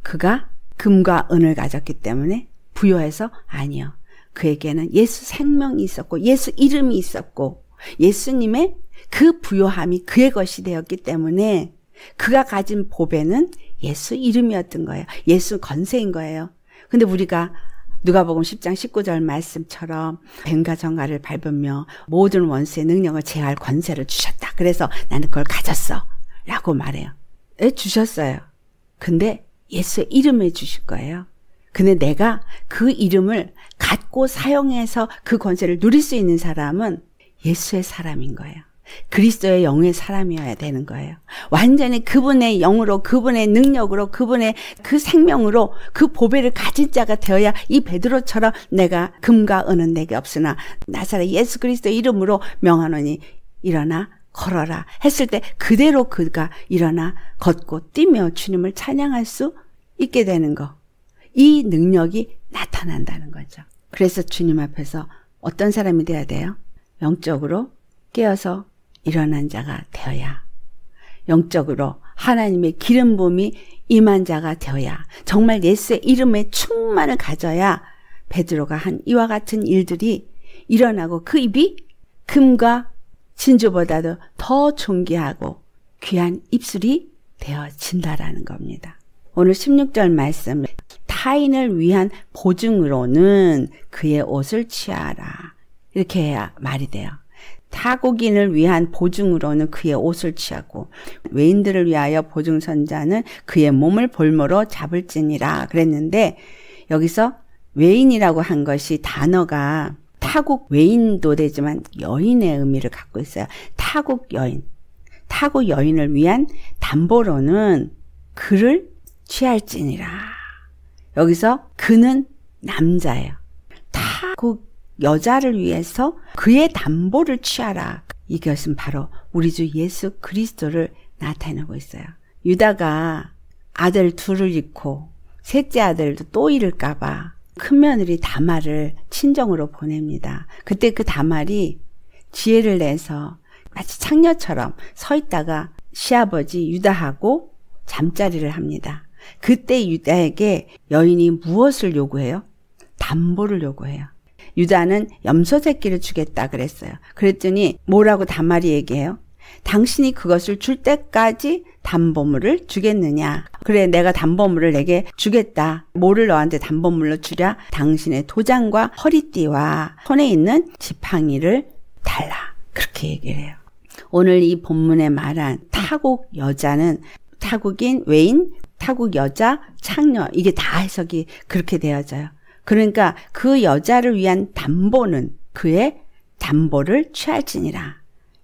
그가 금과 은을 가졌기 때문에 부여해서 아니요. 그에게는 예수 생명이 있었고 예수 이름이 있었고 예수님의 그 부여함이 그의 것이 되었기 때문에 그가 가진 보배는 예수 이름이었던 거예요. 예수 건세인 거예요. 근데 우리가 누가복음 10장 19절 말씀처럼 뱀과 정갈를 밟으며 모든 원수의 능력을 제할 권세를 주셨다. 그래서 나는 그걸 가졌어. 라고 말해요. 예, 주셨어요. 근데 예수 이름에 주실 거예요. 근데 내가 그 이름을 갖고 사용해서 그 권세를 누릴 수 있는 사람은 예수의 사람인 거예요. 그리스도의 영의 사람이어야 되는 거예요. 완전히 그분의 영으로, 그분의 능력으로, 그분의 그 생명으로 그 보배를 가진 자가 되어야 이 베드로처럼 내가 금과 은은 내게 없으나 나사렛 예수 그리스도 이름으로 명하노니 일어나 걸어라 했을 때 그대로 그가 일어나 걷고 뛰며 주님을 찬양할 수 있게 되는 거. 이 능력이 나타난다는 거죠. 그래서 주님 앞에서 어떤 사람이 돼야 돼요? 영적으로 깨어서 일어난 자가 되어야. 영적으로 하나님의 기름 부이 임한 자가 되어야. 정말 예수의 이름에 충만을 가져야 베드로가 한 이와 같은 일들이 일어나고 그 입이 금과 진주보다도 더 존귀하고 귀한 입술이 되어진다라는 겁니다. 오늘 16절 말씀 타인을 위한 보증으로는 그의 옷을 취하라. 이렇게 해야 말이 돼요. 타국인을 위한 보증으로는 그의 옷을 취하고 외인들을 위하여 보증선자는 그의 몸을 볼모로 잡을지니라 그랬는데 여기서 외인이라고 한 것이 단어가 타국 외인도 되지만 여인의 의미를 갖고 있어요. 타국 여인, 타국 여인을 위한 담보로는 그를 취할지니라. 여기서 그는 남자예요. 타국 여자를 위해서 그의 담보를 취하라. 이것은 바로 우리 주 예수 그리스도를 나타내고 있어요. 유다가 아들 둘을 잃고 셋째 아들도 또 잃을까봐 큰며느리 다말을 친정으로 보냅니다. 그때 그 다말이 지혜를 내서 마치 창녀처럼 서 있다가 시아버지 유다하고 잠자리를 합니다. 그때 유다에게 여인이 무엇을 요구해요? 담보를 요구해요. 유다는 염소 새끼를 주겠다 그랬어요. 그랬더니 뭐라고 다말이 얘기해요? 당신이 그것을 줄 때까지 담보물을 주겠느냐. 그래, 내가 담보물을 내게 주겠다. 뭐를 너한테 담보물로 주랴? 당신의 도장과 허리띠와 손에 있는 지팡이를 달라. 그렇게 얘기를 해요. 오늘 이 본문에 말한 타국 여자는 타국인, 외인, 타국 여자, 창녀, 이게 다 해석이 그렇게 되어져요. 그러니까 그 여자를 위한 담보는 그의 담보를 취할지니라.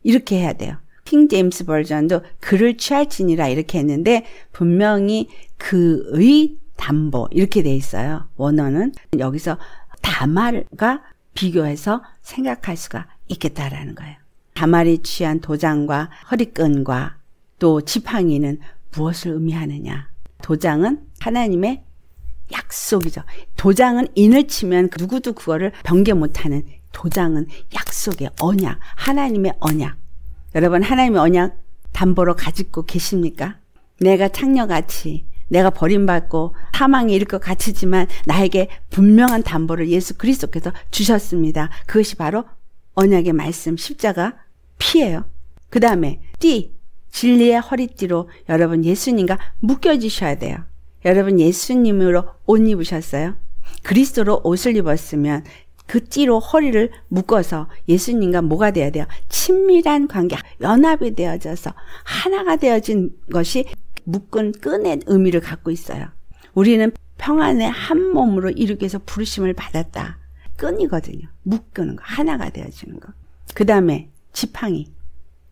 이렇게 해야 돼요. 킹 제임스 버전도 그를 취할지니라 이렇게 했는데 분명히 그의 담보 이렇게 돼 있어요. 원어는 여기서 다말과 비교해서 생각할 수가 있겠다라는 거예요. 다말이 취한 도장과 허리끈과 또 지팡이는 무엇을 의미하느냐? 도장은 하나님의 약속이죠. 도장은 인을 치면 누구도 그거를 변개 못하는 도장은 약속의 언약, 하나님의 언약. 여러분 하나님의 언약 담보로 가지고 계십니까? 내가 창녀같이 내가 버림받고 사망에 이를 것 같이지만 나에게 분명한 담보를 예수 그리스도께서 주셨습니다. 그것이 바로 언약의 말씀 십자가 피예요. 그 다음에 띠 진리의 허리띠로 여러분 예수님과 묶여지셔야 돼요. 여러분 예수님으로 옷 입으셨어요? 그리스도로 옷을 입었으면 그 찌로 허리를 묶어서 예수님과 뭐가 돼야 돼요? 친밀한 관계, 연합이 되어져서 하나가 되어진 것이 묶은 끈의 의미를 갖고 있어요. 우리는 평안의 한 몸으로 이루기 위해서 부르심을 받았다. 끈이거든요. 묶는 거, 하나가 되어지는 거. 그 다음에 지팡이.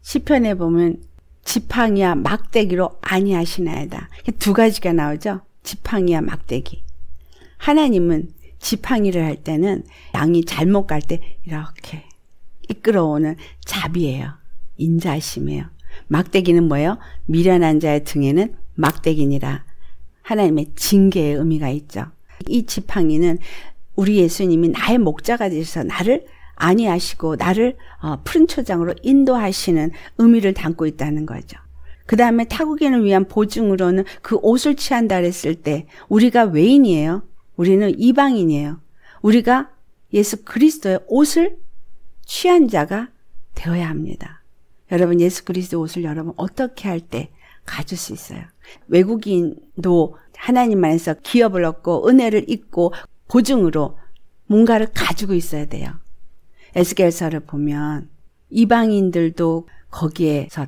시편에 보면 지팡이와 막대기로 아니하시나이다. 두 가지가 나오죠. 지팡이와 막대기. 하나님은 지팡이를 할 때는 양이 잘못 갈 때 이렇게 이끌어오는 잡이에요. 인자심이에요. 막대기는 뭐예요? 미련한 자의 등에는 막대기니라. 하나님의 징계의 의미가 있죠. 이 지팡이는 우리 예수님이 나의 목자가 되셔서 나를 안니하시고 나를 어, 푸른 초장으로 인도하시는 의미를 담고 있다는 거죠. 그 다음에 타국인을 위한 보증으로는 그 옷을 취한다 그랬을 때 우리가 외인이에요. 우리는 이방인이에요. 우리가 예수 그리스도의 옷을 취한 자가 되어야 합니다. 여러분 예수 그리스도의 옷을 여러분 어떻게 할 때 가질 수 있어요. 외국인도 하나님 안에서 기업을 얻고 은혜를 입고 보증으로 뭔가를 가지고 있어야 돼요. 에스겔서를 보면 이방인들도 거기에서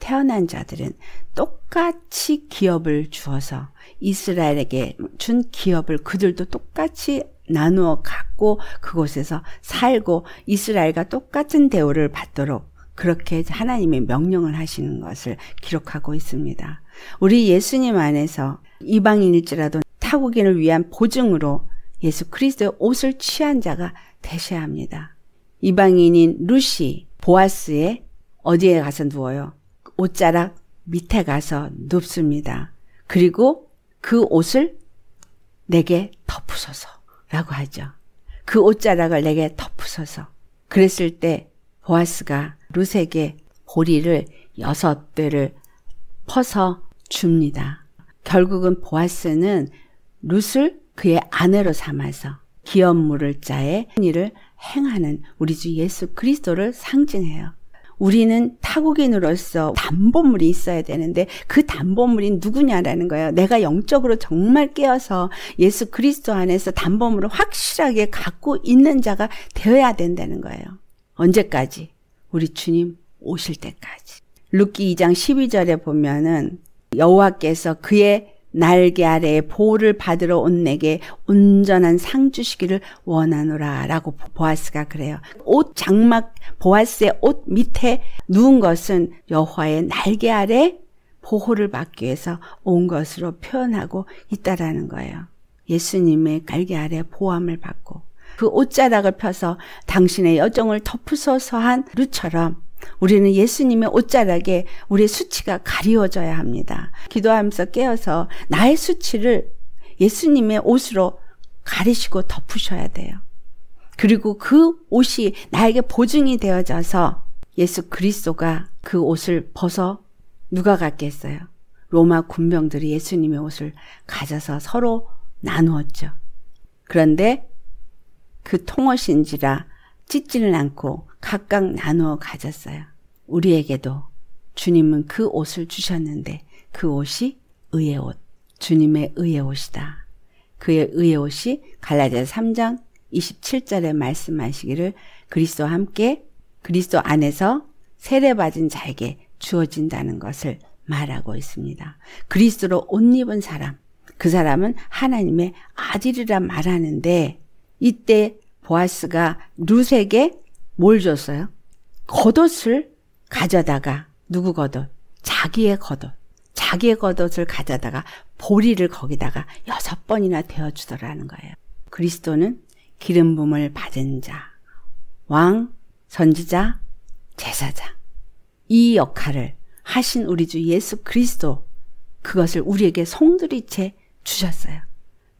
태어난 자들은 똑같이 기업을 주어서 이스라엘에게 준 기업을 그들도 똑같이 나누어 갖고 그곳에서 살고 이스라엘과 똑같은 대우를 받도록 그렇게 하나님의 명령을 하시는 것을 기록하고 있습니다. 우리 예수님 안에서 이방인일지라도 타국인을 위한 보증으로 예수 그리스도의 옷을 취한 자가 되셔야 합니다. 이방인인 루시 보아스의 어디에 가서 누워요? 옷자락 밑에 가서 눕습니다. 그리고 그 옷을 내게 덮으소서 라고 하죠. 그 옷자락을 내게 덮으소서. 그랬을 때 보아스가 루세에게 보리를 여섯 대를 퍼서 줍니다. 결국은 보아스는 룻을 그의 아내로 삼아서 기업물을 짜에 일을 행하는 우리 주 예수 그리스도를 상징해요. 우리는 타국인으로서 담보물이 있어야 되는데 그 담보물이 누구냐라는 거예요. 내가 영적으로 정말 깨어서 예수 그리스도 안에서 담보물을 확실하게 갖고 있는 자가 되어야 된다는 거예요. 언제까지? 우리 주님 오실 때까지. 루키 2장 12절에 보면은 여호와께서 그의 날개 아래 보호를 받으러 온 내게 온전한 상 주시기를 원하노라 라고 보아스가 그래요. 옷 장막 보아스의 옷 밑에 누운 것은 여호와의 날개 아래 보호를 받기 위해서 온 것으로 표현하고 있다라는 거예요. 예수님의 날개 아래 보함을 받고 그 옷자락을 펴서 당신의 여정을 덮으소서 한 루처럼 우리는 예수님의 옷자락에 우리의 수치가 가리워져야 합니다. 기도하면서 깨어서 나의 수치를 예수님의 옷으로 가리시고 덮으셔야 돼요. 그리고 그 옷이 나에게 보증이 되어져서 예수 그리스도가 그 옷을 벗어 누가 갖겠어요? 로마 군병들이 예수님의 옷을 가져서 서로 나누었죠. 그런데 그 통옷인지라 찢지는 않고 각각 나누어 가졌어요. 우리에게도 주님은 그 옷을 주셨는데 그 옷이 의의 옷, 주님의 의의 옷이다. 그의 의의 옷이 갈라디아 3장 27절에 말씀하시기를 그리스도와 함께 그리스도 안에서 세례 받은 자에게 주어진다는 것을 말하고 있습니다. 그리스도로 옷 입은 사람, 그 사람은 하나님의 아들이라 말하는데 이때 보아스가 룻에게 뭘 줬어요? 겉옷을 가져다가 누구 겉옷? 자기의 겉옷. 자기의 겉옷을 가져다가 보리를 거기다가 여섯 번이나 되어 주더라는 거예요. 그리스도는 기름 부을 받은 자, 왕, 선지자, 제사장. 이 역할을 하신 우리 주 예수 그리스도 그것을 우리에게 송두리째 주셨어요.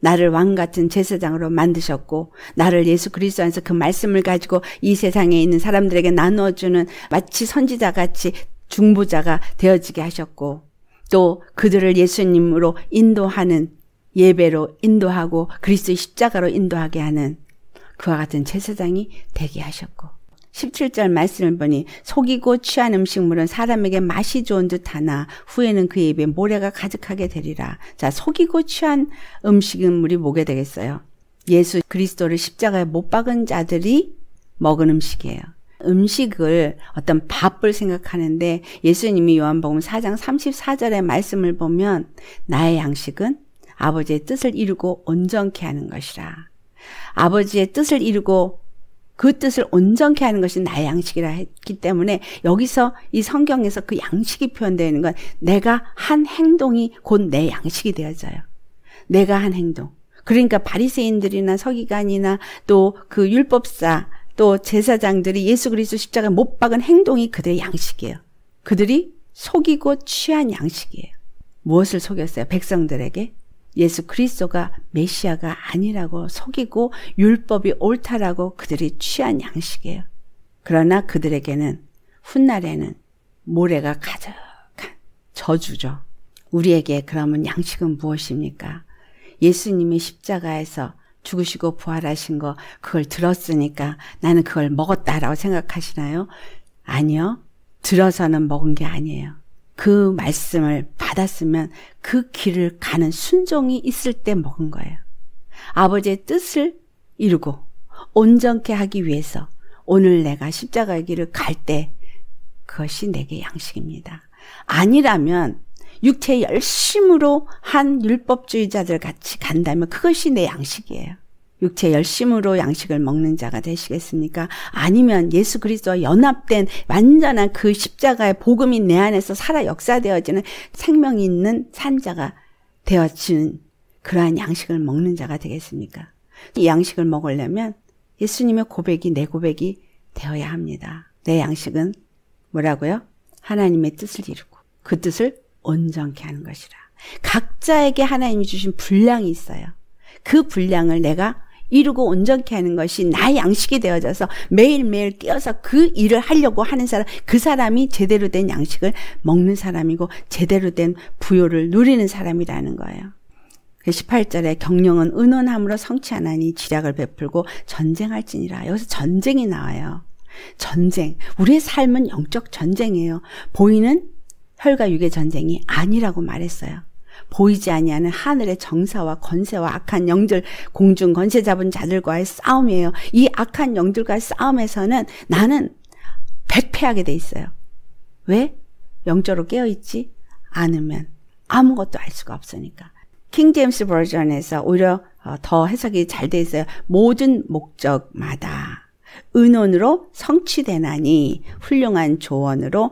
나를 왕 같은 제사장으로 만드셨고 나를 예수 그리스도 안에서 그 말씀을 가지고 이 세상에 있는 사람들에게 나누어 주는 마치 선지자 같이 중보자가 되어지게 하셨고 또 그들을 예수님으로 인도하는 예배로 인도하고 그리스도의 십자가로 인도하게 하는 그와 같은 제사장이 되게 하셨고 17절 말씀을 보니 속이고 취한 음식물은 사람에게 맛이 좋은 듯 하나 후에는 그 입에 모래가 가득하게 되리라. 자, 속이고 취한 음식물이 뭐게 되겠어요? 예수 그리스도를 십자가에 못 박은 자들이 먹은 음식이에요. 음식을 어떤 밥을 생각하는데 예수님이 요한복음 4장 34절의 말씀을 보면 나의 양식은 아버지의 뜻을 이루고 온전케 하는 것이라. 아버지의 뜻을 이루고 그 뜻을 온전케 하는 것이 나의 양식이라 했기 때문에 여기서 이 성경에서 그 양식이 표현되는 건 내가 한 행동이 곧 내 양식이 되어져요. 내가 한 행동. 그러니까 바리새인들이나 서기관이나 또 그 율법사 또 제사장들이 예수 그리스도 십자가못 박은 행동이 그들의 양식이에요. 그들이 속이고 취한 양식이에요. 무엇을 속였어요? 백성들에게 예수 그리스도가 메시아가 아니라고 속이고 율법이 옳다라고 그들이 취한 양식이에요. 그러나 그들에게는 훗날에는 모래가 가득한 저주죠. 우리에게 그러면 양식은 무엇입니까? 예수님이 십자가에서 죽으시고 부활하신 거 그걸 들었으니까 나는 그걸 먹었다라고 생각하시나요? 아니요. 들어서는 먹은 게 아니에요. 그 말씀을 받았으면 그 길을 가는 순종이 있을 때 먹은 거예요. 아버지의 뜻을 이루고 온전케 하기 위해서 오늘 내가 십자가의 길을 갈 때 그것이 내게 양식입니다. 아니라면 육체 열심으로 한 율법주의자들 같이 간다면 그것이 내 양식이에요. 육체 열심으로 양식을 먹는 자가 되시겠습니까? 아니면 예수 그리스도와 연합된 완전한 그 십자가의 복음이 내 안에서 살아 역사되어지는 생명이 있는 산자가 되어지는 그러한 양식을 먹는 자가 되겠습니까? 이 양식을 먹으려면 예수님의 고백이 내 고백이 되어야 합니다. 내 양식은 뭐라고요? 하나님의 뜻을 이루고 그 뜻을 온전케 하는 것이라. 각자에게 하나님이 주신 분량이 있어요. 그 분량을 내가 이루고 온전케 하는 것이 나의 양식이 되어져서 매일매일 뛰어서 그 일을 하려고 하는 사람, 그 사람이 제대로 된 양식을 먹는 사람이고 제대로 된 부요를 누리는 사람이라는 거예요. 18절에 경령은 은원함으로 성취하나니 지략을 베풀고 전쟁할지니라. 여기서 전쟁이 나와요. 전쟁. 우리의 삶은 영적 전쟁이에요. 보이는 혈과 육의 전쟁이 아니라고 말했어요. 보이지 아니하는 하늘의 정사와 권세와 악한 영들 공중 권세 잡은 자들과의 싸움이에요. 이 악한 영들과의 싸움에서는 나는 백패하게 돼 있어요. 왜? 영적으로 깨어있지 않으면 아무것도 알 수가 없으니까. 킹 제임스 버전에서 오히려 어, 더 해석이 잘 돼 있어요. 모든 목적마다 은원으로 성취되나니 훌륭한 조언으로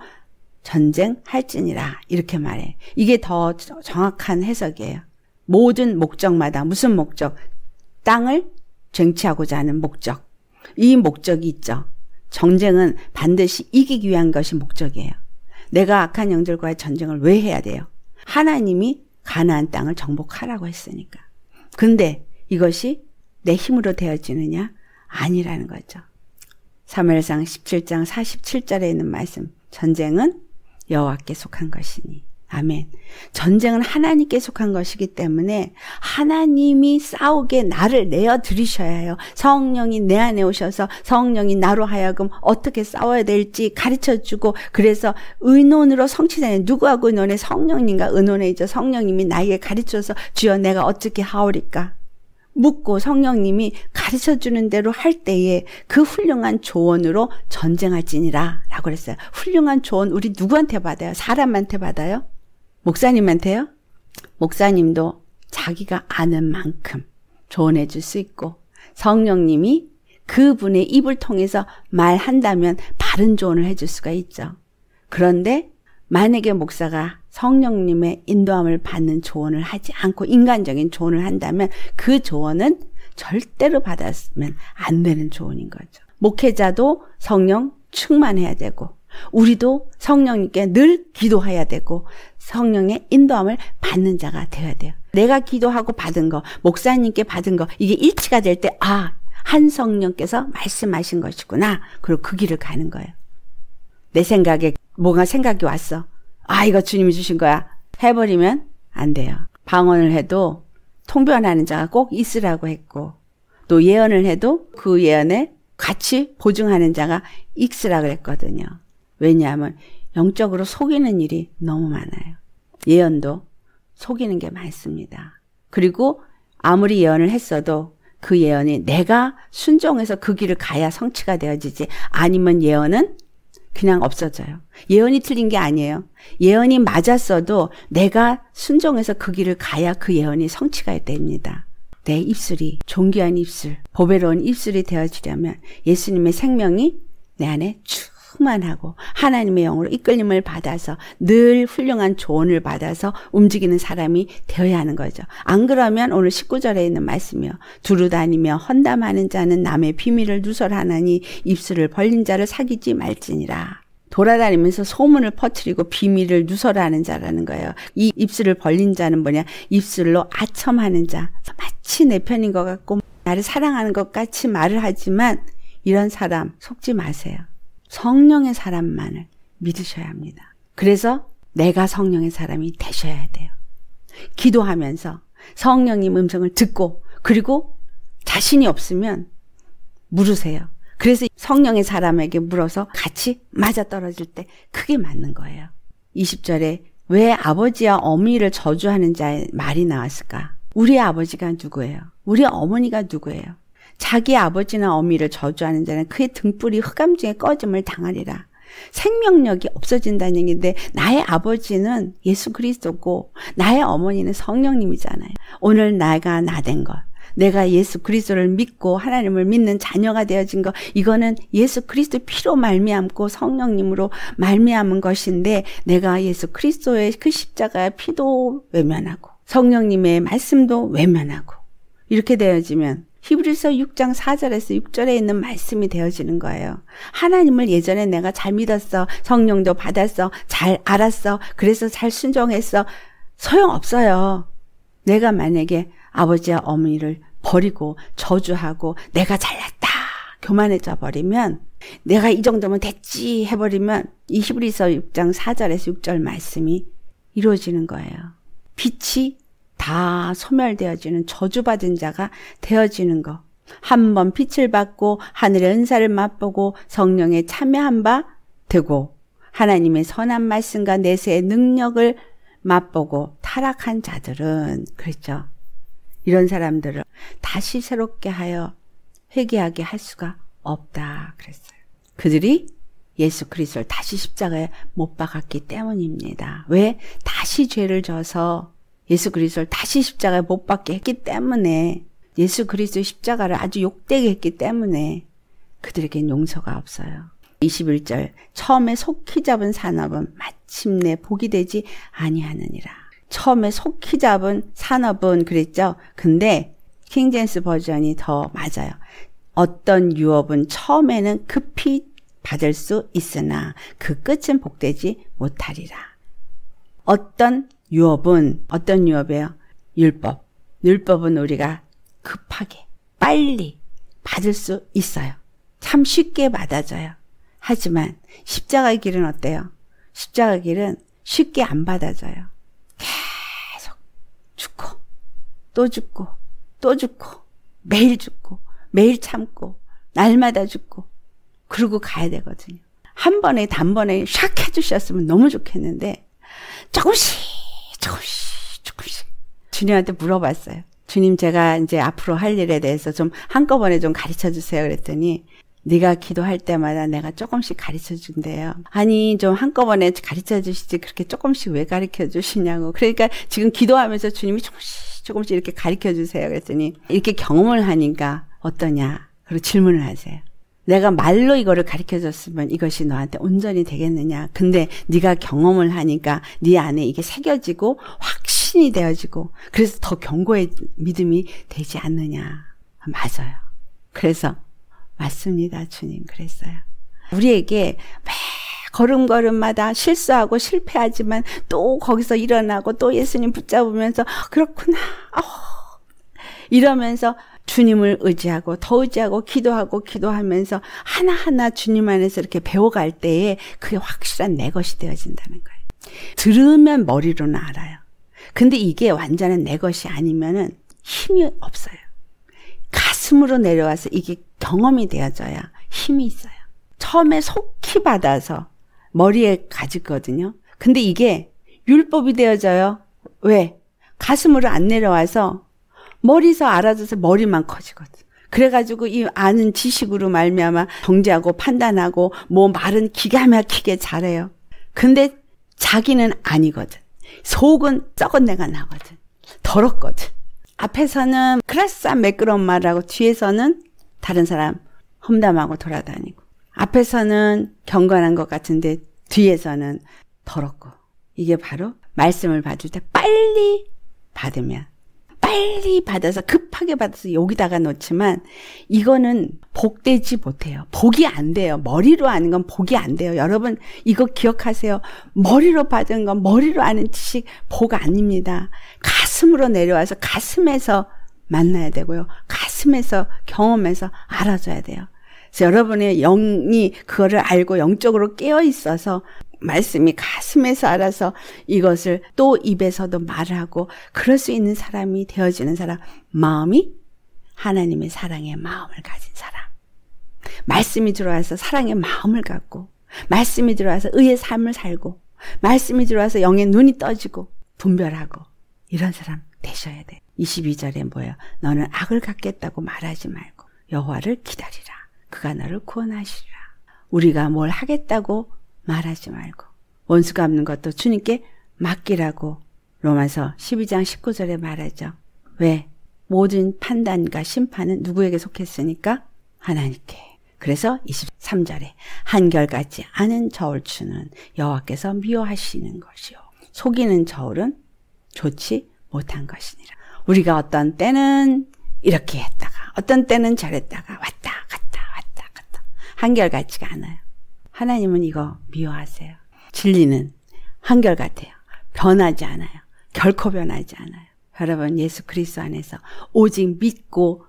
전쟁할지니라 이렇게 말해. 이게 더 정확한 해석이에요. 모든 목적마다 무슨 목적? 땅을 쟁취하고자 하는 목적. 이 목적이 있죠. 정쟁은 반드시 이기기 위한 것이 목적이에요. 내가 악한 영들과의 전쟁을 왜 해야 돼요? 하나님이 가나안 땅을 정복하라고 했으니까. 근데 이것이 내 힘으로 되어지느냐? 아니라는 거죠. 사무엘상 17장 47절에 있는 말씀. 전쟁은 여호와께 속한 것이니. 아멘. 전쟁은 하나님께 속한 것이기 때문에 하나님이 싸우게 나를 내어 드리셔야 해요. 성령이 내 안에 오셔서 성령이 나로 하여금 어떻게 싸워야 될지 가르쳐 주고 그래서 의논으로 성취되는 누구하고 의논해 성령님과 의논해 있죠. 성령님이 나에게 가르쳐서 주여 내가 어떻게 하오리까 묻고 성령님이 가르쳐 주는 대로 할 때에 그 훌륭한 조언으로 전쟁할지니라 라고 그랬어요. 훌륭한 조언 우리 누구한테 받아요? 사람한테 받아요? 목사님한테요? 목사님도 자기가 아는 만큼 조언해 줄 수 있고 성령님이 그분의 입을 통해서 말한다면 바른 조언을 해 줄 수가 있죠. 그런데 만약에 목사가 성령님의 인도함을 받는 조언을 하지 않고 인간적인 조언을 한다면 그 조언은 절대로 받았으면 안 되는 조언인 거죠. 목회자도 성령 충만해야 되고 우리도 성령님께 늘 기도해야 되고 성령의 인도함을 받는 자가 되어야 돼요. 내가 기도하고 받은 거, 목사님께 받은 거 이게 일치가 될 때 아, 한 성령께서 말씀하신 것이구나. 그리고 그 길을 가는 거예요. 내 생각에 뭔가 생각이 왔어. 아, 이거 주님이 주신 거야. 해버리면 안 돼요. 방언을 해도 통변하는 자가 꼭 있으라고 했고, 또 예언을 해도 그 예언에 같이 보증하는 자가 있으라 고했거든요 왜냐하면 영적으로 속이는 일이 너무 많아요. 예언도 속이는 게 많습니다. 그리고 아무리 예언을 했어도 그 예언이 내가 순종해서 그 길을 가야 성취가 되어지지 아니면 예언은 그냥 없어져요. 예언이 틀린 게 아니에요. 예언이 맞았어도 내가 순종해서 그 길을 가야 그 예언이 성취가 됩니다. 내 입술이 존귀한 입술, 보배로운 입술이 되어지려면 예수님의 생명이 내 안에 쭉 충만하고 하나님의 영으로 이끌림을 받아서 늘 훌륭한 조언을 받아서 움직이는 사람이 되어야 하는 거죠. 안 그러면 오늘 19절에 있는 말씀이요. 두루다니며 헌담하는 자는 남의 비밀을 누설하나니 입술을 벌린 자를 사귀지 말지니라. 돌아다니면서 소문을 퍼뜨리고 비밀을 누설하는 자라는 거예요. 이 입술을 벌린 자는 뭐냐? 입술로 아첨하는 자. 마치 내 편인 것 같고 나를 사랑하는 것 같이 말을 하지만 이런 사람 속지 마세요. 성령의 사람만을 믿으셔야 합니다. 그래서 내가 성령의 사람이 되셔야 돼요. 기도하면서 성령님 음성을 듣고 그리고 자신이 없으면 물으세요. 그래서 성령의 사람에게 물어서 같이 맞아떨어질 때 크게 맞는 거예요. 20절에 왜 아버지와 어머를 저주하는 자의 말이 나왔을까? 우리 아버지가 누구예요? 우리 어머니가 누구예요? 자기 아버지나 어미를 저주하는 자는 그의 등불이 흑암 중에 꺼짐을 당하리라. 생명력이 없어진다는 얘기인데 나의 아버지는 예수 그리스도고 나의 어머니는 성령님이잖아요. 오늘 나가 나된 것. 내가 예수 그리스도를 믿고 하나님을 믿는 자녀가 되어진 것 이거는 예수 그리스도 피로 말미암고 성령님으로 말미암은 것인데 내가 예수 그리스도의 그 십자가의 피도 외면하고 성령님의 말씀도 외면하고 이렇게 되어지면 히브리서 6장 4절에서 6절에 있는 말씀이 되어지는 거예요. 하나님을 예전에 내가 잘 믿었어. 성령도 받았어. 잘 알았어. 그래서 잘 순종했어. 소용없어요. 내가 만약에 아버지와 어머니를 버리고 저주하고 내가 잘났다. 교만해져 버리면 내가 이 정도면 됐지 해버리면 이 히브리서 6장 4절에서 6절 말씀이 이루어지는 거예요. 빛이 다 소멸되어지는 저주받은 자가 되어지는 것. 한번 빛을 받고 하늘의 은사를 맛보고 성령에 참여한 바 되고 하나님의 선한 말씀과 내세의 능력을 맛보고 타락한 자들은 그렇죠. 이런 사람들을 다시 새롭게 하여 회개하게 할 수가 없다 그랬어요. 그들이 예수 그리스도를 다시 십자가에 못 박았기 때문입니다. 왜? 다시 죄를 져서 예수 그리스도를 다시 십자가에 못 박게 했기 때문에 예수 그리스도의 십자가를 아주 욕되게 했기 때문에 그들에겐 용서가 없어요. 21절 처음에 속히 잡은 산업은 마침내 복이 되지 아니하느니라. 처음에 속히 잡은 산업은 그랬죠. 근데 킹젠스 버전이 더 맞아요. 어떤 유업은 처음에는 급히 받을 수 있으나 그 끝은 복되지 못하리라. 어떤 유업은 어떤 유업이에요? 율법. 율법은 우리가 급하게 빨리 받을 수 있어요. 참 쉽게 받아져요. 하지만 십자가의 길은 어때요? 십자가의 길은 쉽게 안 받아져요. 계속 죽고 또 죽고 또 죽고 매일 죽고 매일 참고 날마다 죽고 그러고 가야 되거든요. 한 번에 단번에 샥 해주셨으면 너무 좋겠는데 조금씩 조금씩 조금씩 주님한테 물어봤어요. 주님 제가 이제 앞으로 할 일에 대해서 좀 한꺼번에 좀 가르쳐 주세요 그랬더니 네가 기도할 때마다 내가 조금씩 가르쳐 준대요. 아니 좀 한꺼번에 가르쳐 주시지 그렇게 조금씩 왜 가르쳐 주시냐고. 그러니까 지금 기도하면서 주님이 조금씩 조금씩 이렇게 가르쳐 주세요 그랬더니 이렇게 경험을 하니까 어떠냐. 그리고 질문을 하세요. 내가 말로 이거를 가르쳐 줬으면 이것이 너한테 온전히 되겠느냐. 근데 네가 경험을 하니까 네 안에 이게 새겨지고 확신이 되어지고 그래서 더 견고의 믿음이 되지 않느냐. 맞아요. 그래서 맞습니다. 주님 그랬어요. 우리에게 걸음걸음마다 실수하고 실패하지만 또 거기서 일어나고 또 예수님 붙잡으면서 그렇구나. 어, 이러면서 주님을 의지하고 더 의지하고 기도하고 기도하면서 하나하나 주님 안에서 이렇게 배워갈 때에 그게 확실한 내 것이 되어진다는 거예요. 들으면 머리로는 알아요. 근데 이게 완전한 내 것이 아니면은 힘이 없어요. 가슴으로 내려와서 이게 경험이 되어져야 힘이 있어요. 처음에 속히 받아서 머리에 가지거든요. 근데 이게 율법이 되어져요. 왜? 가슴으로 안 내려와서 머리서 알아줘서 머리만 커지거든. 그래가지고 이 아는 지식으로 말미암아 경제하고 판단하고 뭐 말은 기가 막히게 잘해요. 근데 자기는 아니거든. 속은 썩은 내가 나거든. 더럽거든. 앞에서는 크라싸 매끄러운 말하고 뒤에서는 다른 사람 험담하고 돌아다니고 앞에서는 경건한 것 같은데 뒤에서는 더럽고 이게 바로 말씀을 받을 때 빨리 받으면 빨리 받아서 급하게 받아서 여기다가 넣지만 이거는 복되지 못해요. 복이 안 돼요. 머리로 아는 건 복이 안 돼요. 여러분 이거 기억하세요. 머리로 받은 건 머리로 아는 지식 복 아닙니다. 가슴으로 내려와서 가슴에서 만나야 되고요. 가슴에서 경험해서 알아줘야 돼요. 그래서 여러분의 영이 그거를 알고 영적으로 깨어 있어서 말씀이 가슴에서 알아서 이것을 또 입에서도 말하고 그럴 수 있는 사람이 되어지는 사람 마음이 하나님의 사랑의 마음을 가진 사람 말씀이 들어와서 사랑의 마음을 갖고 말씀이 들어와서 의의 삶을 살고 말씀이 들어와서 영의 눈이 떠지고 분별하고 이런 사람 되셔야 돼. 22절에 뭐야? 너는 악을 갖겠다고 말하지 말고 여호와를 기다리라. 그가 너를 구원하시리라. 우리가 뭘 하겠다고 말하지 말고 원수 갚는 것도 주님께 맡기라고 로마서 12장 19절에 말하죠. 왜? 모든 판단과 심판은 누구에게 속했으니까 하나님께. 그래서 23절에 한결같지 않은 저울추는 여호와께서 미워하시는 것이요. 속이는 저울은 좋지 못한 것이니라. 우리가 어떤 때는 이렇게 했다가 어떤 때는 저랬다가 왔다 갔다 왔다 갔다 한결같지가 않아요. 하나님은 이거 미워하세요. 진리는 한결같아요. 변하지 않아요. 결코 변하지 않아요. 여러분 예수 그리스 안에서 오직 믿고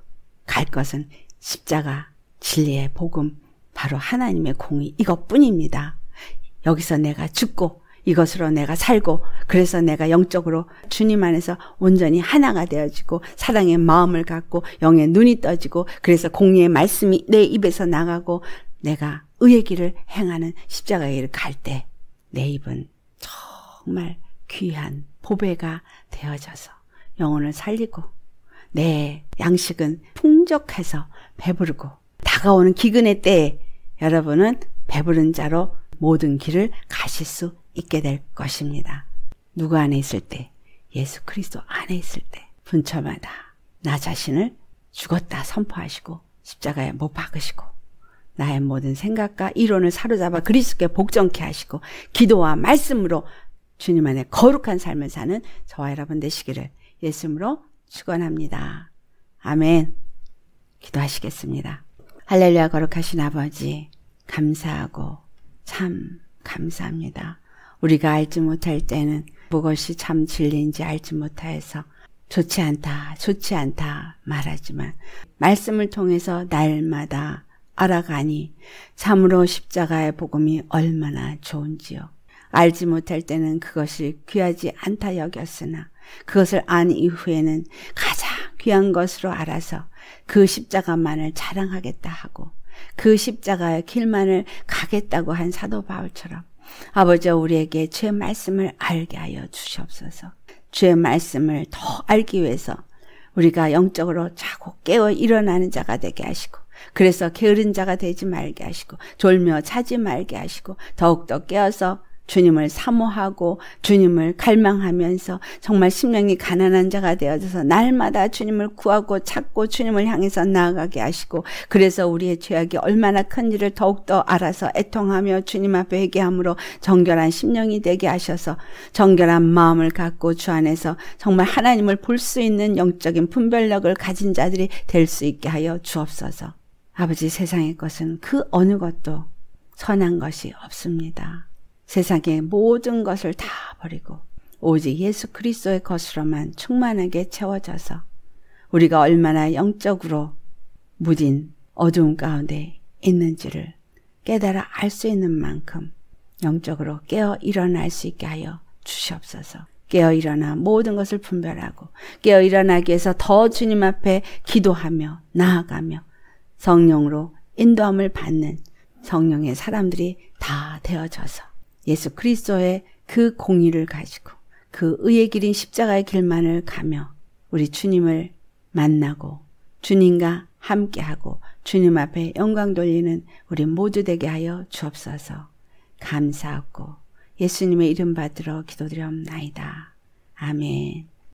갈 것은 십자가 진리의 복음 바로 하나님의 공의 이것뿐입니다. 여기서 내가 죽고 이것으로 내가 살고 그래서 내가 영적으로 주님 안에서 온전히 하나가 되어지고 사랑의 마음을 갖고 영의 눈이 떠지고 그래서 공의의 말씀이 내 입에서 나가고 내가 의의 길을 행하는 십자가의 길을 갈 때 내 입은 정말 귀한 보배가 되어져서 영혼을 살리고 내 양식은 풍족해서 배부르고 다가오는 기근의 때에 여러분은 배부른 자로 모든 길을 가실 수 있게 될 것입니다. 누구 안에 있을 때? 예수 그리스도 안에 있을 때 분처마다 나 자신을 죽었다 선포하시고 십자가에 못 박으시고 나의 모든 생각과 이론을 사로잡아 그리스께 도 복종케 하시고 기도와 말씀으로 주님 안에 거룩한 삶을 사는 저와 여러분 되시기를 예수님으로 축원합니다. 아멘. 기도하시겠습니다. 할렐루야 거룩하신 아버지 감사하고 참 감사합니다. 우리가 알지 못할 때는 무엇이 참 진리인지 알지 못하여서 좋지 않다, 좋지 않다 말하지만 말씀을 통해서 날마다 알아가니 참으로 십자가의 복음이 얼마나 좋은지요. 알지 못할 때는 그것이 귀하지 않다 여겼으나 그것을 안 이후에는 가장 귀한 것으로 알아서 그 십자가만을 자랑하겠다 하고 그 십자가의 길만을 가겠다고 한 사도 바울처럼 아버지 우리에게 주의 말씀을 알게 하여 주시옵소서. 주의 말씀을 더 알기 위해서 우리가 영적으로 자고 깨어 일어나는 자가 되게 하시고 그래서 게으른 자가 되지 말게 하시고 졸며 차지 말게 하시고 더욱더 깨어서 주님을 사모하고 주님을 갈망하면서 정말 심령이 가난한 자가 되어져서 날마다 주님을 구하고 찾고 주님을 향해서 나아가게 하시고 그래서 우리의 죄악이 얼마나 큰지를 더욱더 알아서 애통하며 주님 앞에 회개함으로 정결한 심령이 되게 하셔서 정결한 마음을 갖고 주 안에서 정말 하나님을 볼 수 있는 영적인 분별력을 가진 자들이 될 수 있게 하여 주옵소서. 아버지 세상의 것은 그 어느 것도 선한 것이 없습니다. 세상의 모든 것을 다 버리고 오직 예수 그리스도의 것으로만 충만하게 채워져서 우리가 얼마나 영적으로 무딘 어두운 가운데 있는지를 깨달아 알 수 있는 만큼 영적으로 깨어 일어날 수 있게 하여 주시옵소서. 깨어 일어나 모든 것을 분별하고 깨어 일어나기 위해서 더 주님 앞에 기도하며 나아가며 성령으로 인도함을 받는 성령의 사람들이 다 되어져서 예수 그리스도의 그 공의를 가지고 그 의의 길인 십자가의 길만을 가며 우리 주님을 만나고 주님과 함께하고 주님 앞에 영광 돌리는 우리 모두 되게 하여 주옵소서 감사하고 예수님의 이름 받들어 기도드려옵나이다. 아멘.